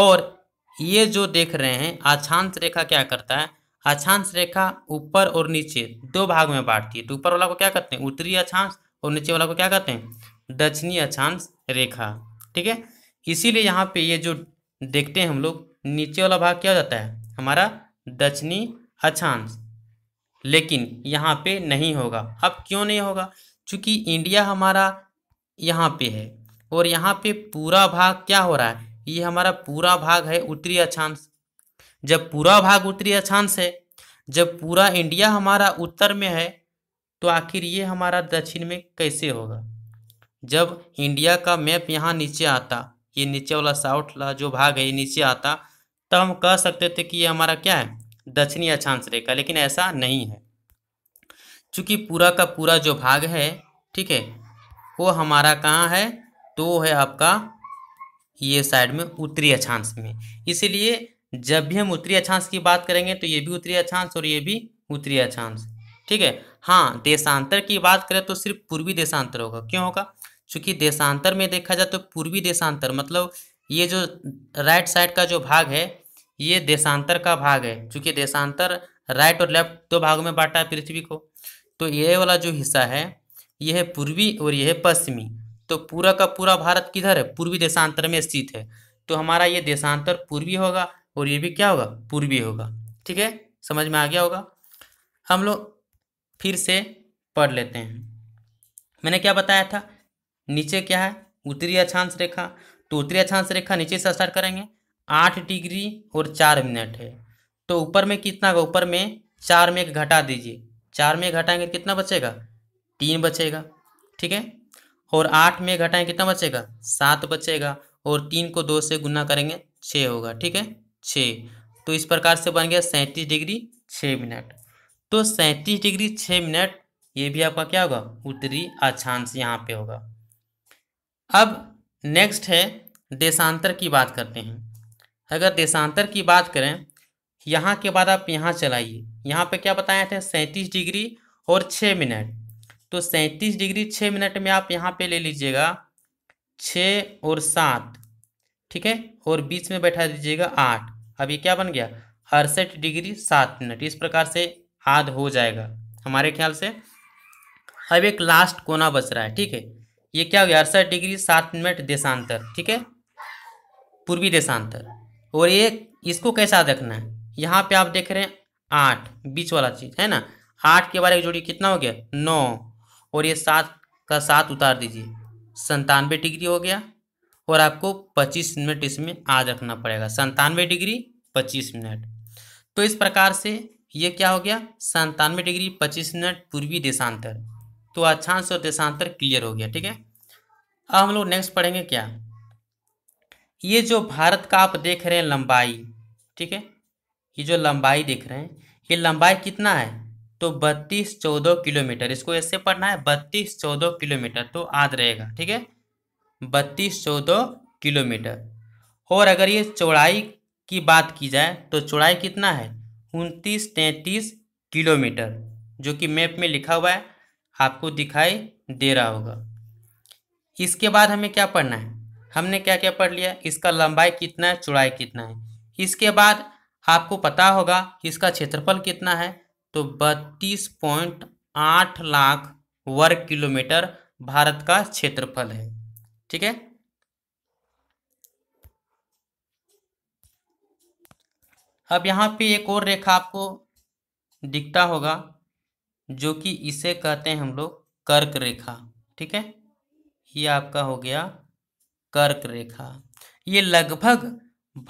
और ये जो देख रहे हैं अक्षांश रेखा क्या करता है अक्षांश रेखा ऊपर और नीचे दो भाग में बांटती है तो ऊपर वाला को क्या कहते हैं उत्तरी अक्षांश और नीचे वाला को क्या कहते हैं दक्षिणी अक्षांश रेखा ठीक है इसीलिए यहाँ पे ये जो देखते हैं हम लोग नीचे वाला भाग क्या हो जाता है हमारा दक्षिणी अक्षांश लेकिन यहाँ पे नहीं होगा अब क्यों नहीं होगा चूँकि इंडिया हमारा यहाँ पे है और यहाँ पे पूरा भाग क्या हो रहा है ये हमारा पूरा भाग है उत्तरी अक्षांश जब पूरा भाग उत्तरी अक्षांश है जब पूरा इंडिया हमारा उत्तर में है तो आखिर ये हमारा दक्षिण में कैसे होगा जब इंडिया का मैप यहाँ नीचे आता ये नीचे वाला साउथ वाला जो भाग है ये नीचे आता तब हम कह सकते थे कि ये हमारा क्या है दक्षिणी अक्षांश रेखा लेकिन ऐसा नहीं है चूँकि पूरा का पूरा जो भाग है ठीक है वो हमारा कहाँ है तो है आपका ये साइड में उत्तरी अक्षांश में इसीलिए जब भी हम उत्तरी अक्षांश की बात करेंगे तो ये भी उत्तरी अक्षांश और ये भी उत्तरी अक्षांश ठीक है हाँ देशांतर की बात करें तो सिर्फ पूर्वी देशांतर होगा क्यों होगा चूंकि देशांतर में देखा जाए तो पूर्वी देशांतर मतलब ये जो राइट साइड का जो भाग है ये देशांतर का भाग है चूंकि देशांतर राइट और लेफ्ट दो भागों में बांटा है पृथ्वी को तो ये वाला जो हिस्सा है यह है पूर्वी और यह है पश्चिमी तो पूरा का पूरा भारत किधर है पूर्वी देशांतर में स्थित है तो हमारा ये देशांतर पूर्वी होगा और ये भी क्या होगा पूर्वी होगा ठीक है समझ में आ गया होगा हम लोग फिर से पढ़ लेते हैं मैंने क्या बताया था नीचे क्या है उत्तरी अक्षांश रेखा तो उत्तरी अक्षांश रेखा नीचे से स्टार्ट करेंगे आठ डिग्री और चार मिनट है तो ऊपर में कितना होगा ऊपर में चार में एक घटा दीजिए चार में घटाएंगे तो कितना बचेगा तीन बचेगा ठीक है और आठ में घटाएं कितना बचेगा सात बचेगा और तीन को दो से गुना करेंगे छ होगा ठीक है छ तो इस प्रकार से बन गया सैंतीस डिग्री छ मिनट तो सैंतीस डिग्री छ मिनट ये भी आपका क्या होगा उत्तरी अक्षांश यहाँ पे होगा अब नेक्स्ट है देशांतर की बात करते हैं अगर देशांतर की बात करें यहाँ के बाद आप यहाँ चलाइए यहाँ पे क्या बताए थे सैंतीस डिग्री और छः मिनट तो सैंतीस डिग्री छः मिनट में आप यहाँ पे ले लीजिएगा छ और सात ठीक है और बीच में बैठा दीजिएगा आठ अब ये क्या बन गया अड़सठ डिग्री सात मिनट इस प्रकार से आध हो जाएगा हमारे ख्याल से अब एक लास्ट कोना बच रहा है ठीक है ये क्या हो गया अड़सठ डिग्री सात मिनट देशांतर ठीक है पूर्वी देशांतर और ये इसको कैसा देखना है यहाँ पे आप देख रहे हैं आठ बीच वाला चीज़ है ना आठ के बारे में जोड़ी कितना हो गया नौ और ये सात का सात उतार दीजिए संतानवे डिग्री हो गया और आपको पच्चीस मिनट इसमें आज रखना पड़ेगा संतानवे डिग्री पच्चीस मिनट तो इस प्रकार से ये क्या हो गया संतानवे डिग्री पच्चीस मिनट पूर्वी देशांतर तो अक्षांश और देशांतर क्लियर हो गया ठीक है अब हम लोग नेक्स्ट पढ़ेंगे क्या ये जो भारत का आप देख रहे हैं लंबाई ठीक है ये जो लंबाई देख रहे हैं ये लंबाई कितना है तो बत्तीस चौदह किलोमीटर इसको ऐसे पढ़ना है बत्तीस चौदह किलोमीटर तो आद रहेगा ठीक है बत्तीस चौदह किलोमीटर और अगर ये चौड़ाई की बात की जाए तो चौड़ाई कितना है उनतीस तैंतीस किलोमीटर जो कि मैप में लिखा हुआ है आपको दिखाई दे रहा होगा इसके बाद हमें क्या पढ़ना है हमने क्या क्या पढ़ लिया इसका लंबाई कितना है चौड़ाई कितना है इसके बाद आपको पता होगा इसका क्षेत्रफल कितना है तो बत्तीस पॉइंट आठ लाख वर्ग किलोमीटर भारत का क्षेत्रफल है ठीक है अब यहाँ पे एक और रेखा आपको दिखता होगा जो कि इसे कहते हैं हम लोग कर्क रेखा ठीक है ये आपका हो गया कर्क रेखा ये लगभग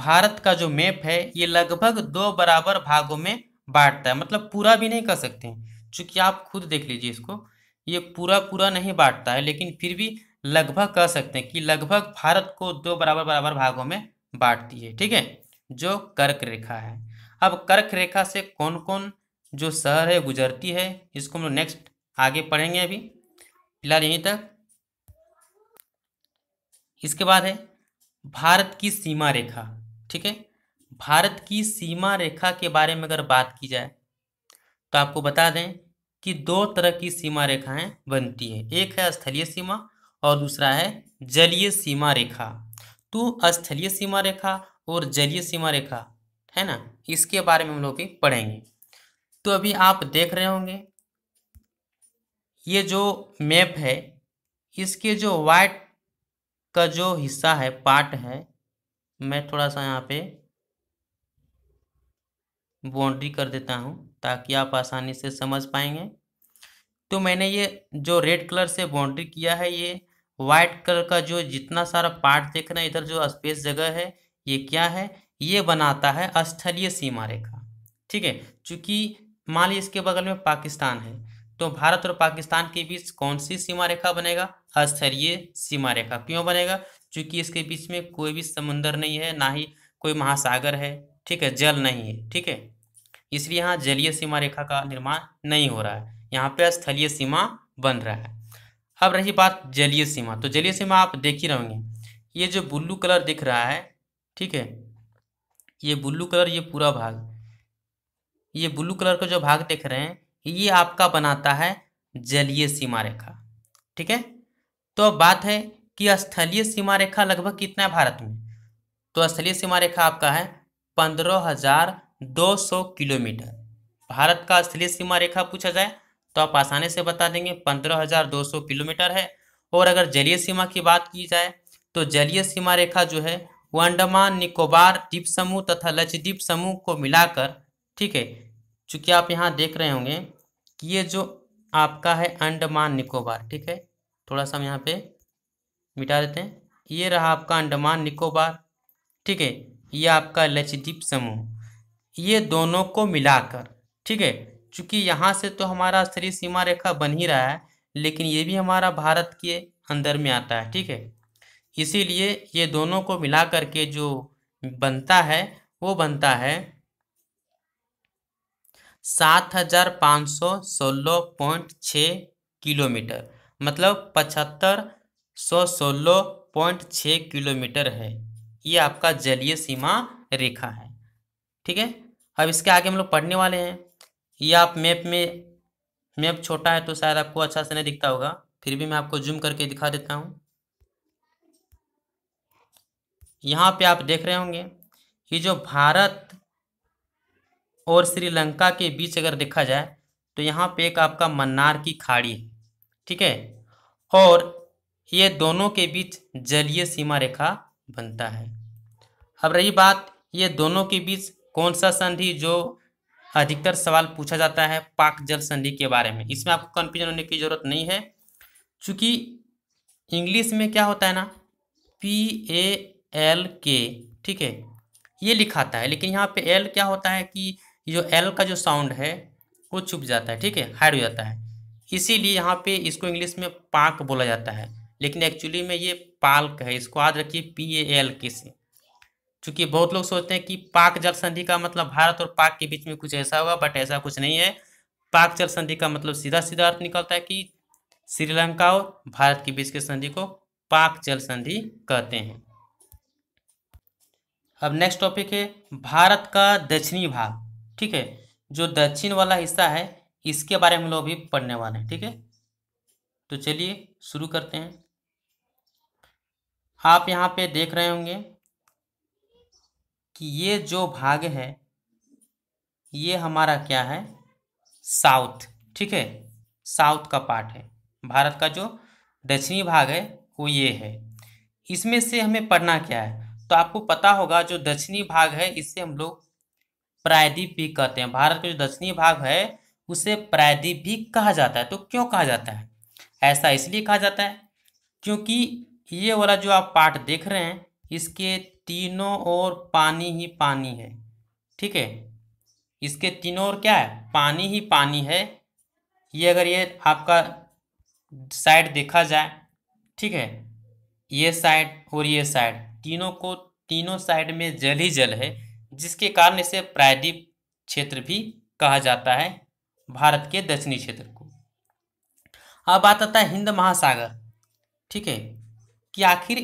भारत का जो मैप है ये लगभग दो बराबर भागों में बांटता है मतलब पूरा भी नहीं कर सकते चूँकि आप खुद देख लीजिए इसको ये पूरा पूरा नहीं बांटता है लेकिन फिर भी लगभग कह सकते हैं कि लगभग भारत को दो बराबर बराबर भागों में बांटती है ठीक है जो कर्क रेखा है अब कर्क रेखा से कौन कौन जो शहर है गुजरती है इसको हम लोग नेक्स्ट आगे पढ़ेंगे अभी फिलहाल यहीं तक इसके बाद है भारत की सीमा रेखा ठीक है भारत की सीमा रेखा के बारे में अगर बात की जाए तो आपको बता दें कि दो तरह की सीमा रेखाएं बनती हैं एक है स्थलीय सीमा और दूसरा है जलीय सीमा रेखा तो स्थलीय सीमा रेखा और जलीय सीमा रेखा है ना इसके बारे में हम लोग भी पढ़ेंगे तो अभी आप देख रहे होंगे ये जो मैप है इसके जो वाइट का जो हिस्सा है पार्ट है मैं थोड़ा सा यहाँ पे बाउंड्री कर देता हूँ ताकि आप आसानी से समझ पाएंगे तो मैंने ये जो रेड कलर से बाउंड्री किया है ये वाइट कलर का जो जितना सारा पार्ट देख रहे हैं इधर जो स्पेस जगह है ये क्या है ये बनाता है स्थलीय सीमा रेखा ठीक है चूँकि मान लीजिए इसके बगल में पाकिस्तान है तो भारत और पाकिस्तान के बीच कौन सी सीमा रेखा बनेगा स्थलीय सीमा रेखा क्यों बनेगा चूँकि इसके बीच में कोई भी समुंदर नहीं है ना ही कोई महासागर है ठीक है जल नहीं है ठीक है इसलिए यहाँ जलीय सीमा रेखा का निर्माण नहीं हो रहा है यहाँ पे स्थलीय सीमा बन रहा है अब रही बात जलीय सीमा तो जलीय सीमा आप देख ही रहोगे ये जो बुल्लू कलर दिख रहा है ठीक है ये बुल्लू कलर ये पूरा भाग ये ब्लू कलर का जो भाग देख रहे हैं ये आपका बनाता है जलीय सीमा रेखा ठीक है तो अब बात है कि स्थलीय सीमा रेखा लगभग कितना है भारत में तो स्थलीय सीमा रेखा आपका है पंद्रह हजार 200 किलोमीटर भारत का स्थलीय सीमा रेखा पूछा जाए तो आप आसानी से बता देंगे 15,200 किलोमीटर है और अगर जलीय सीमा की बात की जाए तो जलीय सीमा रेखा जो है वो अंडमान निकोबार द्वीप समूह तथा लक्षद्वीप समूह को मिलाकर ठीक है चूंकि आप यहाँ देख रहे होंगे कि ये जो आपका है अंडमान निकोबार ठीक है थोड़ा सा हम यहाँ पे मिटा देते हैं ये रहा आपका अंडमान निकोबार ठीक है ये आपका लक्षद्वीप समूह ये दोनों को मिलाकर ठीक है चूंकि यहाँ से तो हमारा शरीर सीमा रेखा बन ही रहा है लेकिन ये भी हमारा भारत के अंदर में आता है ठीक है इसीलिए ये दोनों को मिला करके जो बनता है वो बनता है सात हजार पाँच सौ सोलह पॉइंट छ किलोमीटर मतलब पचहत्तर सौ सोलह पॉइंट छ किलोमीटर है ये आपका जलीय सीमा रेखा है ठीक है अब इसके आगे हम लोग पढ़ने वाले हैं ये आप मैप में मैप छोटा है तो शायद आपको अच्छा से नहीं दिखता होगा फिर भी मैं आपको जूम करके दिखा देता हूँ यहाँ पे आप देख रहे होंगे कि जो भारत और श्रीलंका के बीच अगर देखा जाए तो यहाँ पे एक आपका मन्नार की खाड़ी है ठीक है और ये दोनों के बीच जलीय सीमा रेखा बनता है अब रही बात ये दोनों के बीच कौन सा संधि जो अधिकतर सवाल पूछा जाता है पाक जल संधि के बारे में इसमें आपको कन्फ्यूजन होने की जरूरत नहीं है चूंकि इंग्लिश में क्या होता है ना पी ए एल के ठीक है ये लिखाता है लेकिन यहाँ पे एल क्या होता है कि जो एल का जो साउंड है वो छुप जाता है ठीक है हाइड हो जाता है इसीलिए यहाँ पे इसको इंग्लिश में पाक बोला जाता है लेकिन एक्चुअली में ये पाल्क है इसको याद रखिए पी ए एल के से चूंकि बहुत लोग सोचते हैं कि पाक जल संधि का मतलब भारत और पाक के बीच में कुछ ऐसा होगा बट ऐसा कुछ नहीं है पाक जल संधि का मतलब सीधा सीधा अर्थ निकलता है कि श्रीलंका और भारत के बीच के संधि को पाक जल संधि कहते हैं अब नेक्स्ट टॉपिक है भारत का दक्षिणी भाग ठीक है जो दक्षिण वाला हिस्सा है इसके बारे में हम लोग भी पढ़ने वाले हैं ठीक है तो चलिए शुरू करते हैं आप यहाँ पे देख रहे होंगे कि ये जो भाग है ये हमारा क्या है साउथ ठीक है साउथ का पार्ट है भारत का जो दक्षिणी भाग है वो ये है इसमें से हमें पढ़ना क्या है तो आपको पता होगा जो दक्षिणी भाग है इससे हम लोग प्रायद्वीप भी कहते हैं भारत का जो दक्षिणी भाग है उसे प्रायद्वीप भी कहा जाता है तो क्यों कहा जाता है ऐसा इसलिए कहा जाता है क्योंकि ये वाला जो आप पार्ट देख रहे हैं इसके तीनों ओर पानी ही पानी है ठीक है इसके तीनों ओर क्या है पानी ही पानी है ये अगर ये आपका साइड देखा जाए ठीक है ये साइड और ये साइड तीनों को तीनों साइड में जल ही जल है जिसके कारण इसे प्रायद्वीप क्षेत्र भी कहा जाता है भारत के दक्षिणी क्षेत्र को अब बात आता है हिंद महासागर ठीक है कि आखिर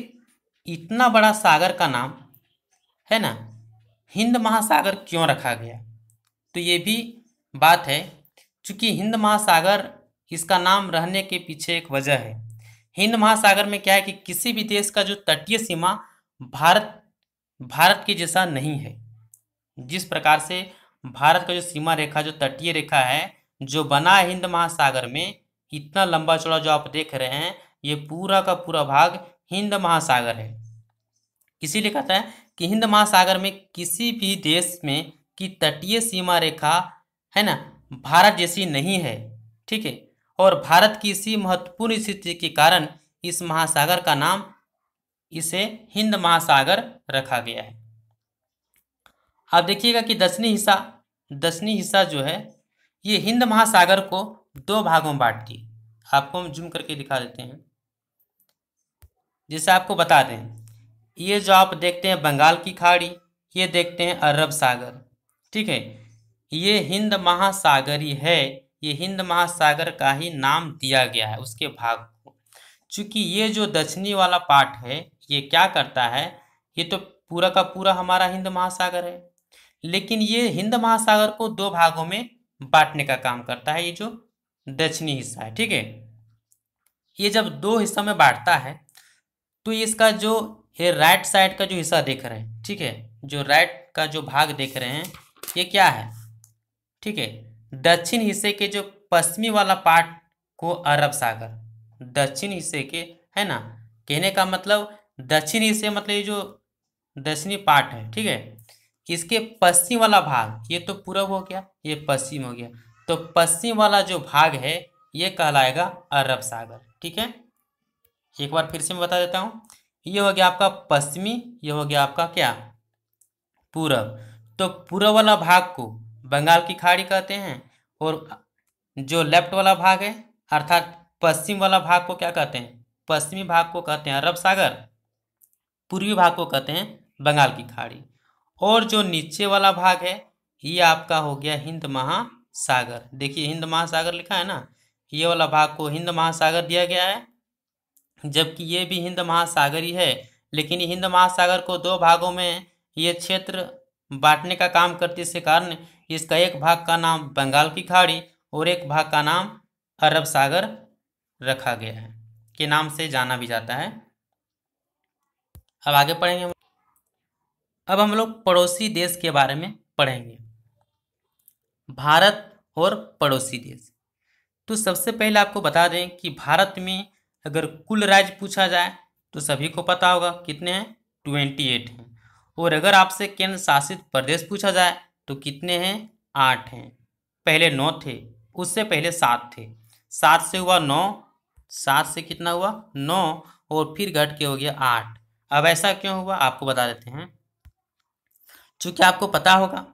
इतना बड़ा सागर का नाम है ना हिंद महासागर क्यों रखा गया तो ये भी बात है क्योंकि हिंद महासागर इसका नाम रहने के पीछे एक वजह है हिंद महासागर में क्या है कि किसी भी देश का जो तटीय सीमा भारत भारत के जैसा नहीं है जिस प्रकार से भारत का जो सीमा रेखा जो तटीय रेखा है जो बना है हिंद महासागर में इतना लंबा चौड़ा जो आप देख रहे हैं ये पूरा का पूरा भाग हिंद महासागर है इसीलिए कहता है कि हिंद महासागर में किसी भी देश में की तटीय सीमा रेखा है ना भारत जैसी नहीं है ठीक है और भारत की इसी महत्वपूर्ण स्थिति के कारण इस महासागर का नाम इसे हिंद महासागर रखा गया है अब देखिएगा कि दक्षिणी हिस्सा दक्षिणी हिस्सा जो है ये हिंद महासागर को दो भागों में बांटती है आपको हम जुम करके दिखा देते हैं जैसे आपको बता दें ये जो आप देखते हैं बंगाल की खाड़ी ये देखते हैं अरब सागर ठीक है ये हिंद महासागरी है ये हिंद महासागर का ही नाम दिया गया है उसके भाग को चूँकि ये जो दक्षिणी वाला पार्ट है ये क्या करता है ये तो पूरा का पूरा हमारा हिंद महासागर है लेकिन ये हिंद महासागर को दो भागों में बांटने का काम करता है ये जो दक्षिणी हिस्सा है ठीक है ये जब दो हिस्सों में बांटता है तो इसका जो ये राइट साइड का जो हिस्सा देख रहे हैं ठीक है जो राइट का जो भाग देख रहे हैं ये क्या है ठीक है दक्षिण हिस्से के जो पश्चिमी वाला पार्ट को अरब सागर दक्षिण हिस्से के है ना कहने का मतलब दक्षिण हिस्से मतलब ये जो दक्षिणी पार्ट है ठीक है इसके पश्चिम वाला भाग ये तो पूरब हो गया ये पश्चिम हो गया तो पश्चिम वाला जो भाग है ये कहलाएगा अरब सागर ठीक है एक बार फिर से मैं बता देता हूँ ये हो गया आपका पश्चिमी ये हो गया आपका क्या पूरब तो पूरब वाला भाग को बंगाल की खाड़ी कहते हैं और जो लेफ्ट वाला भाग है अर्थात पश्चिम वाला भाग को क्या कहते हैं पश्चिमी भाग को कहते हैं अरब सागर पूर्वी भाग को कहते हैं बंगाल की खाड़ी और जो नीचे वाला भाग है ये आपका हो गया हिंद महासागर देखिए हिंद महासागर लिखा है ना ये वाला भाग को हिंद महासागर दिया गया है जबकि ये भी हिंद महासागर ही है लेकिन हिंद महासागर को दो भागों में ये क्षेत्र बांटने का काम करते इसके कारण इसका एक भाग का नाम बंगाल की खाड़ी और एक भाग का नाम अरब सागर रखा गया है के नाम से जाना भी जाता है अब आगे पढ़ेंगे अब हम लोग पड़ोसी देश के बारे में पढ़ेंगे भारत और पड़ोसी देश तो सबसे पहले आपको बता दें कि भारत में अगर कुल राज्य पूछा जाए तो सभी को पता होगा कितने हैं ट्वेंटी एट हैं और अगर आपसे केंद्र शासित प्रदेश पूछा जाए तो कितने हैं आठ हैं पहले नौ थे उससे पहले सात थे सात से हुआ नौ सात से कितना हुआ नौ और फिर घट के हो गया आठ अब ऐसा क्यों हुआ आपको बता देते हैं चूंकि आपको पता होगा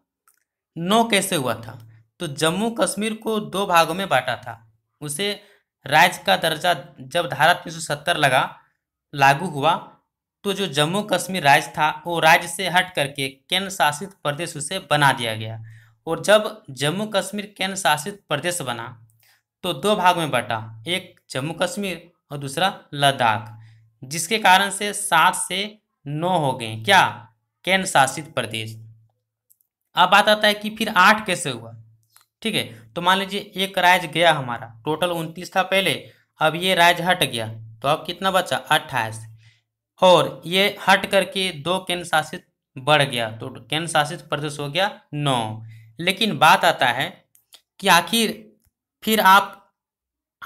नौ कैसे हुआ था तो जम्मू कश्मीर को दो भागों में बांटा था उसे राज्य का दर्जा जब धारा तीन लगा लागू हुआ तो जो जम्मू कश्मीर राज्य था वो राज्य से हट करके केंद्र शासित प्रदेश उसे बना दिया गया और जब जम्मू कश्मीर केंद्र शासित प्रदेश बना तो दो भाग में बटा एक जम्मू कश्मीर और दूसरा लद्दाख जिसके कारण से सात से नौ हो गए क्या केंद्र शासित प्रदेश अब बात आता है कि फिर आठ कैसे हुआ ठीक है तो मान लीजिए एक राज्य गया हमारा टोटल उनतीस था पहले अब ये राज हट गया तो अब कितना बचा अट्ठाईस और ये हट करके दो केंद्र शासित बढ़ गया तो केंद्र शासित प्रदेश हो गया नौ लेकिन बात आता है कि आखिर फिर आप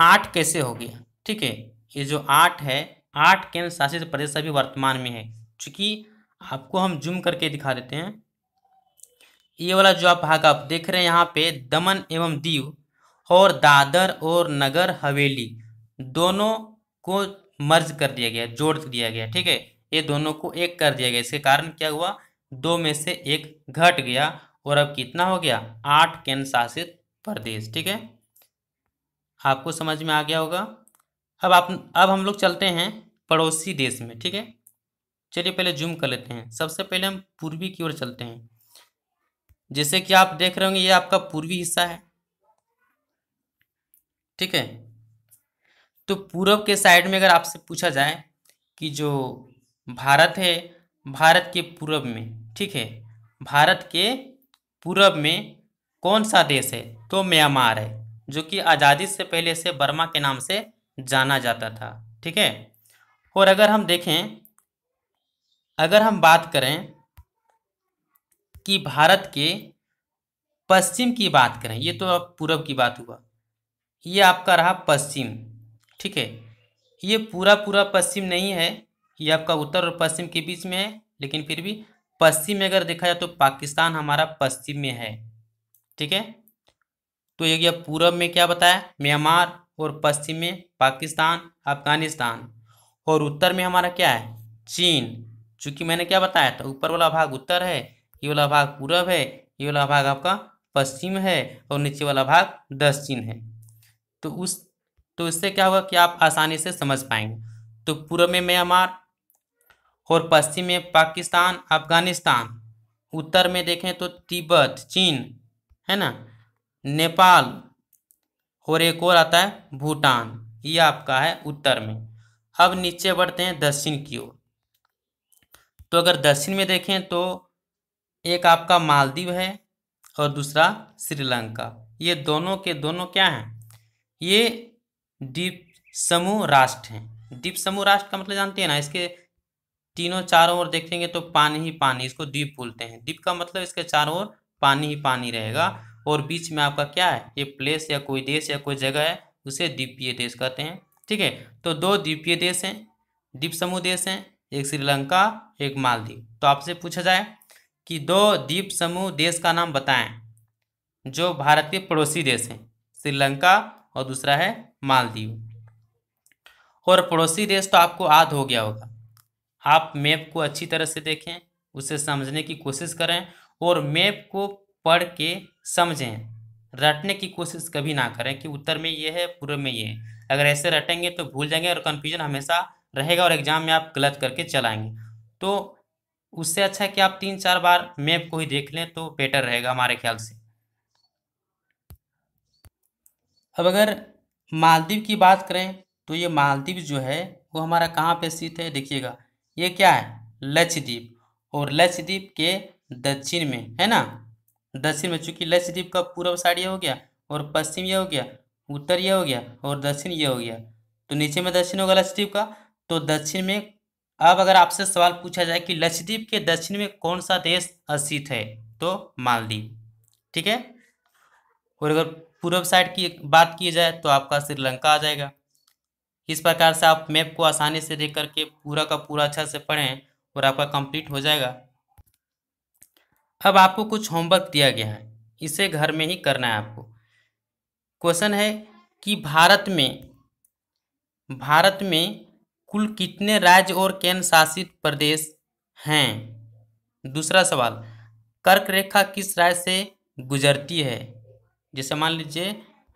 आठ कैसे हो गया ठीक है ये जो आठ है आठ केंद्र शासित प्रदेश अभी वर्तमान में है चूंकि आपको हम जूम करके दिखा देते हैं ये वाला जो आप भाग आप देख रहे हैं यहाँ पे दमन एवं दीव और दादर और नगर हवेली दोनों को मर्ज कर दिया गया जोड़ दिया गया ठीक है ये दोनों को एक कर दिया गया इसके कारण क्या हुआ दो में से एक घट गया और अब कितना हो गया आठ केंद्र शासित प्रदेश ठीक है आपको समझ में आ गया होगा अब आप अब हम लोग चलते हैं पड़ोसी देश में ठीक है चलिए पहले जूम कर लेते हैं सबसे पहले हम पूर्वी की ओर चलते हैं जैसे कि आप देख रहे होंगे ये आपका पूर्वी हिस्सा है ठीक है तो पूर्व के साइड में अगर आपसे पूछा जाए कि जो भारत है भारत के पूर्व में ठीक है भारत के पूर्व में कौन सा देश है तो म्यांमार है जो कि आज़ादी से पहले से बर्मा के नाम से जाना जाता था ठीक है और अगर हम देखें अगर हम बात करें कि भारत के पश्चिम की बात करें ये तो अब पूरब की बात हुआ ये आपका रहा पश्चिम ठीक है ये पूरा पूरा पश्चिम नहीं है ये आपका उत्तर और पश्चिम के बीच में है लेकिन फिर भी पश्चिम में अगर देखा जाए तो पाकिस्तान हमारा पश्चिम में है ठीक है तो ये पूरब में क्या बताया म्यांमार और पश्चिम में पाकिस्तान अफगानिस्तान और उत्तर में हमारा क्या है चीन चूँकि मैंने क्या बताया था ऊपर वाला भाग उत्तर है ये वाला भाग पूर्व है ये वाला भाग आपका पश्चिम है और नीचे वाला भाग दक्षिण है तो उस तो इससे क्या होगा कि आप आसानी से समझ पाएंगे तो पूर्व में म्यांमार और पश्चिम में पाकिस्तान अफगानिस्तान उत्तर में देखें तो तिब्बत चीन है ना नेपाल और एक और आता है भूटान ये आपका है उत्तर में अब नीचे बढ़ते हैं दक्षिण की ओर तो अगर दक्षिण में देखें तो एक आपका मालदीव है और दूसरा श्रीलंका ये दोनों के दोनों क्या हैं ये द्वीप समूह राष्ट्र हैं द्वीप समूह राष्ट्र का मतलब जानते हैं ना इसके तीनों चारों ओर देखेंगे तो पानी ही पानी इसको द्वीप बोलते हैं द्वीप का मतलब इसके चारों ओर पानी ही पानी रहेगा और बीच में आपका क्या है ये प्लेस या कोई देश या कोई जगह है उसे द्वीपीय देश कहते हैं ठीक है तो दो द्वीपीय देश हैं द्वीप समूह देश हैं एक श्रीलंका एक मालदीव तो आपसे पूछा जाए कि दो द्वीप समूह देश का नाम बताएं जो भारत के पड़ोसी देश हैं श्रीलंका और दूसरा है मालदीव और पड़ोसी देश तो आपको आद हो गया होगा आप मैप को अच्छी तरह से देखें उसे समझने की कोशिश करें और मैप को पढ़ के समझें रटने की कोशिश कभी ना करें कि उत्तर में ये है पूर्व में ये है अगर ऐसे रटेंगे तो भूल जाएंगे और कन्फ्यूजन हमेशा रहेगा और एग्ज़ाम में आप गलत करके चलाएंगे तो उससे अच्छा है कि आप तीन चार बार मैप को ही देख लें तो बेटर रहेगा हमारे ख्याल से अब अगर मालदीव की बात करें तो ये मालदीव जो है वो हमारा कहाँ पे स्थित है देखिएगा ये क्या है लक्षद्वीप और लक्षद्वीप के दक्षिण में है ना दक्षिण में चूंकि लक्षद्वीप का पूर्व साइड ये हो गया और पश्चिम ये हो गया उत्तर ये हो गया और दक्षिण ये हो गया तो नीचे में दक्षिण होगा लक्षद्वीप का तो दक्षिण में अब अगर आपसे सवाल पूछा जाए कि लक्षद्वीप के दक्षिण में कौन सा देश स्थित है तो मालदीव ठीक है और अगर पूर्व साइड की बात की जाए तो आपका श्रीलंका आ जाएगा इस प्रकार से आप मैप को आसानी से देख करके पूरा का पूरा अच्छा से पढ़ें और आपका कंप्लीट हो जाएगा अब आपको कुछ होमवर्क दिया गया है इसे घर में ही करना है आपको क्वेश्चन है कि भारत में भारत में कुल कितने राज्य और केंद्र शासित प्रदेश हैं दूसरा सवाल कर्क रेखा किस राज्य से गुजरती है जैसे मान लीजिए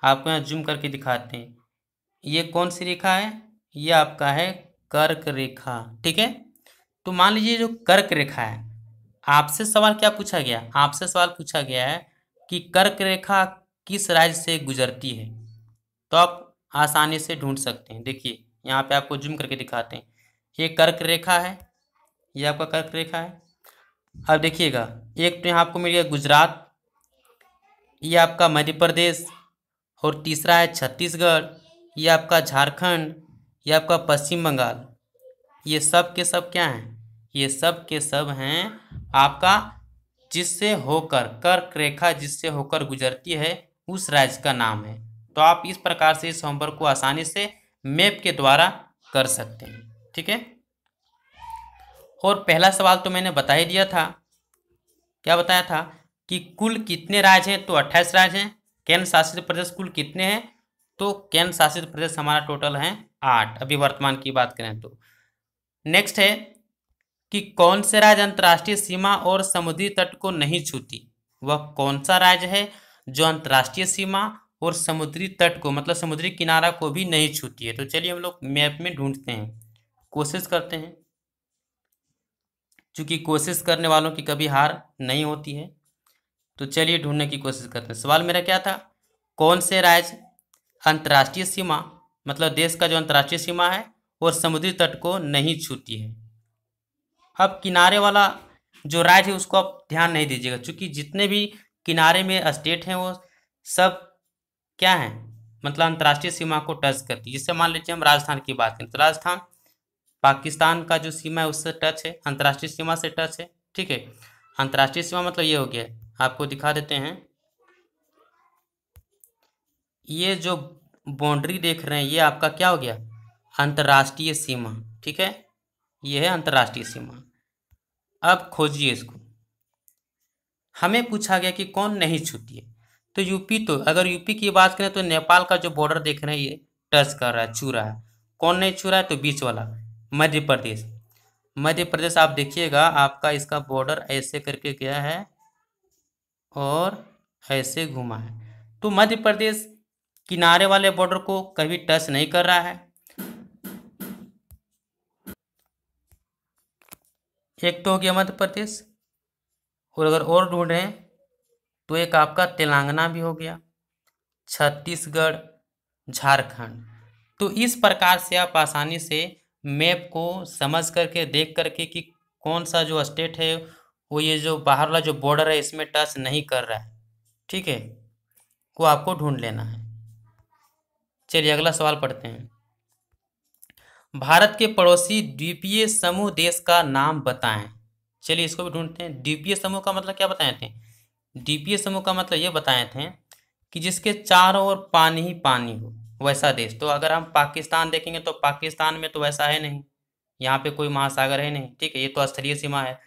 आपको यहाँ जूम करके दिखाते हैं ये कौन सी रेखा है ये आपका है कर्क रेखा ठीक है तो मान लीजिए जो कर्क रेखा है आपसे सवाल क्या पूछा गया आपसे सवाल पूछा गया है कि कर्क रेखा किस राज्य से गुजरती है तो आप आसानी से ढूंढ सकते हैं देखिए यहाँ पे आपको जूम करके दिखाते हैं ये कर्क रेखा है ये आपका कर्क रेखा है अब देखिएगा एक तो यहाँ आपको मिल गया गुजरात ये आपका मध्य प्रदेश और तीसरा है छत्तीसगढ़ ये आपका झारखंड ये आपका पश्चिम बंगाल ये सब के सब क्या हैं ये सब के सब हैं आपका जिससे होकर कर्क रेखा जिससे होकर गुजरती है उस राज्य का नाम है तो आप इस प्रकार से इस होमवर्क को आसानी से मैप के द्वारा कर सकते हैं ठीक है और पहला सवाल तो मैंने बता ही दिया था क्या बताया था कि कुल कितने राज्य हैं तो अट्ठाईस राज्य हैं केंद्र शासित प्रदेश कुल कितने हैं तो केंद्र शासित प्रदेश हमारा टोटल है आठ अभी वर्तमान की बात करें तो नेक्स्ट है कि कौन से राज्य अंतर्राष्ट्रीय सीमा और समुद्री तट को नहीं छूती वह कौन सा राज्य है जो अंतर्राष्ट्रीय सीमा और समुद्री तट को मतलब समुद्री किनारा को भी नहीं छूती है तो चलिए हम लोग मैप में ढूंढते हैं कोशिश करते हैं क्योंकि कोशिश करने वालों की कभी हार नहीं होती है तो चलिए ढूंढने की कोशिश करते हैं सवाल मेरा क्या था कौन से राज्य अंतर्राष्ट्रीय सीमा मतलब देश का जो अंतर्राष्ट्रीय सीमा है वो समुद्री तट को नहीं छूती है अब किनारे वाला जो राज्य है उसको आप ध्यान नहीं दीजिएगा क्योंकि जितने भी किनारे में स्टेट हैं वो सब क्या है मतलब अंतर्राष्ट्रीय सीमा को टच करती है जिससे मान लीजिए हम राजस्थान की बात करें तो राजस्थान पाकिस्तान का जो सीमा है उससे टच है अंतर्राष्ट्रीय सीमा से टच है ठीक है अंतर्राष्ट्रीय सीमा मतलब ये हो गया आपको दिखा देते हैं ये जो बाउंड्री देख रहे हैं ये आपका क्या हो गया अंतर्राष्ट्रीय सीमा ठीक है ये है अंतर्राष्ट्रीय सीमा अब खोजिए इसको हमें पूछा गया कि कौन नहीं छूती है तो यूपी तो अगर यूपी की बात करें तो नेपाल का जो बॉर्डर देख रहे हैं ये टच कर रहा है छू रहा है कौन नहीं छू रहा है तो बीच वाला मध्य प्रदेश मध्य प्रदेश आप देखिएगा आपका इसका बॉर्डर ऐसे करके गया है और ऐसे घुमा है तो मध्य प्रदेश किनारे वाले बॉर्डर को कभी टच नहीं कर रहा है एक तो हो गया मध्य प्रदेश और अगर और ढूंढ रहे हैं तो एक आपका तेलंगाना भी हो गया छत्तीसगढ़ झारखंड तो इस प्रकार से आप आसानी से मैप को समझ करके देख करके कि कौन सा जो स्टेट है वो ये जो बाहर वाला जो बॉर्डर है इसमें टच नहीं कर रहा है ठीक है वो आपको ढूंढ लेना है चलिए अगला सवाल पढ़ते हैं भारत के पड़ोसी द्वीपीय समूह देश का नाम बताएं चलिए इसको भी ढूंढते हैं द्वीपीय समूह का मतलब क्या बताए थे डीपीए समूह का मतलब ये बताए थे कि जिसके चारों ओर पानी ही पानी हो वैसा देश तो अगर हम पाकिस्तान देखेंगे तो पाकिस्तान में तो वैसा है नहीं यहाँ पे कोई महासागर है नहीं ठीक है ये तो स्थलीय सीमा है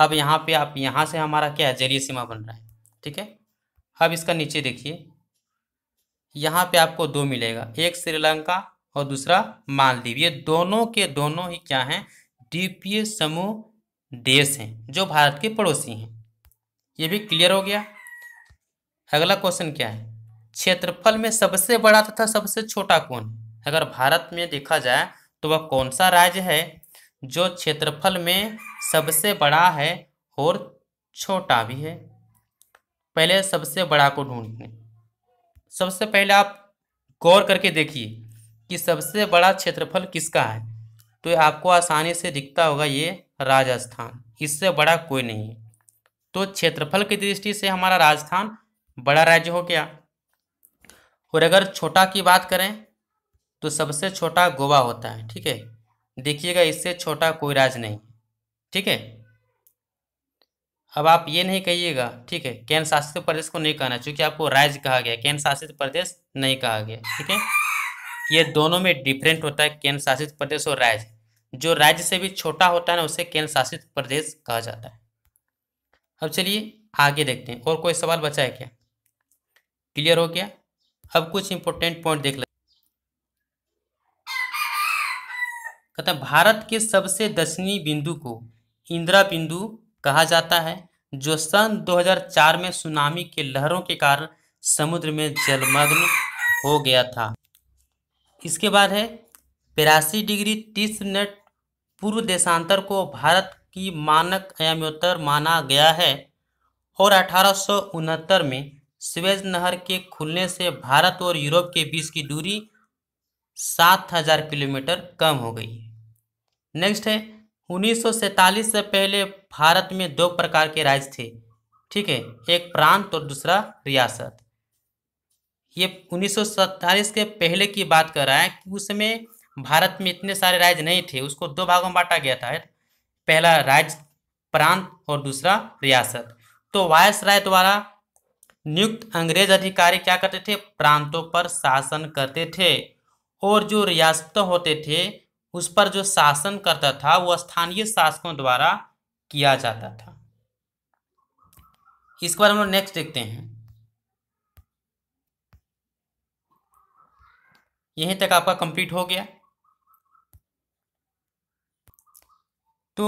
अब यहाँ पे आप यहाँ से हमारा क्या है जलीय सीमा बन रहा है ठीक है अब इसका नीचे देखिए यहाँ पे आपको दो मिलेगा एक श्रीलंका और दूसरा मालदीव ये दोनों के दोनों ही क्या हैं डीपीए समूह देश हैं जो भारत के पड़ोसी हैं ये भी क्लियर हो गया अगला क्वेश्चन क्या है क्षेत्रफल में सबसे बड़ा तथा सबसे छोटा कौन है अगर भारत में देखा जाए तो वह कौन सा राज्य है जो क्षेत्रफल में सबसे बड़ा है और छोटा भी है पहले सबसे बड़ा को ढूंढने सबसे पहले आप गौर करके देखिए कि सबसे बड़ा क्षेत्रफल किसका है तो आपको आसानी से दिखता होगा ये राजस्थान इससे बड़ा कोई नहीं है तो क्षेत्रफल की दृष्टि से हमारा राजस्थान बड़ा राज्य हो गया और अगर छोटा की बात करें तो सबसे छोटा गोवा होता है ठीक है देखिएगा इससे छोटा कोई राज्य नहीं ठीक है अब आप ये नहीं कहिएगा ठीक है केंद्र शासित प्रदेश को नहीं कहना चूंकि आपको राज्य कहा गया केंद्र शासित प्रदेश नहीं कहा गया ठीक है ये दोनों में डिफरेंट होता है केंद्र शासित प्रदेश और राज्य जो राज्य से भी छोटा होता है ना उसे केंद्र शासित प्रदेश कहा जाता है अब चलिए आगे देखते हैं और कोई सवाल बचा है क्या क्लियर हो गया अब कुछ इंपॉर्टेंट पॉइंट देख लेते कहते हैं भारत के सबसे दक्षिणी बिंदु को इंदिरा बिंदु कहा जाता है जो सन 2004 में सुनामी के लहरों के कारण समुद्र में जलमग्न हो गया था इसके बाद है बिरासी डिग्री तीस मिनट पूर्व देशांतर को भारत की मानक आयामोत्तर माना गया है और अठारह में स्वेज नहर के खुलने से भारत और यूरोप के बीच की दूरी 7000 किलोमीटर कम हो गई है नेक्स्ट है उन्नीस से पहले भारत में दो प्रकार के राज्य थे ठीक है एक प्रांत और दूसरा रियासत ये 1947 के पहले की बात कर रहा है कि उस समय भारत में इतने सारे राज्य नहीं थे उसको दो भागों में बांटा गया था पहला राज्य प्रांत और दूसरा रियासत तो वायसराय द्वारा नियुक्त अंग्रेज अधिकारी क्या करते थे प्रांतों पर शासन करते थे और जो रियासत होते थे उस पर जो शासन करता था वो स्थानीय शासकों द्वारा किया जाता था इसके हम लोग नेक्स्ट देखते हैं यहीं तक आपका कंप्लीट हो गया तो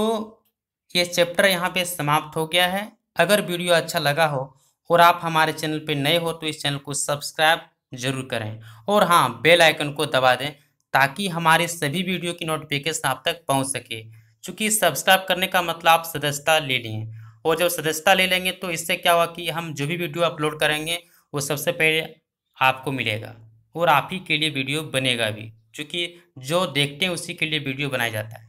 ये चैप्टर यहाँ पे समाप्त हो गया है अगर वीडियो अच्छा लगा हो और आप हमारे चैनल पे नए हो तो इस चैनल को सब्सक्राइब जरूर करें और हाँ बेल आइकन को दबा दें ताकि हमारे सभी वीडियो की नोटिफिकेशन आप तक पहुँच सके चूँकि सब्सक्राइब करने का मतलब आप सदस्यता ले लें और जब सदस्यता ले लेंगे तो इससे क्या हुआ कि हम जो भी वीडियो अपलोड करेंगे वो सबसे पहले आपको मिलेगा और आप ही के लिए वीडियो बनेगा भी क्योंकि जो देखते हैं उसी के लिए वीडियो बनाया जाता है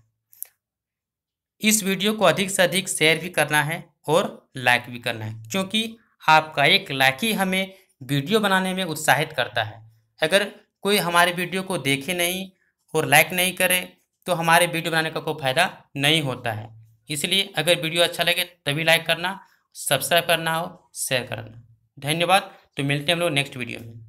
इस वीडियो को अधिक से अधिक शेयर भी करना है और लाइक भी करना है क्योंकि आपका एक लाइक ही हमें वीडियो बनाने में उत्साहित करता है अगर कोई हमारे वीडियो को देखे नहीं और लाइक नहीं करे तो हमारे वीडियो बनाने का कोई फ़ायदा नहीं होता है इसलिए अगर वीडियो अच्छा लगे तभी लाइक करना सब्सक्राइब करना हो शेयर करना धन्यवाद तो मिलते हैं हम लोग नेक्स्ट वीडियो में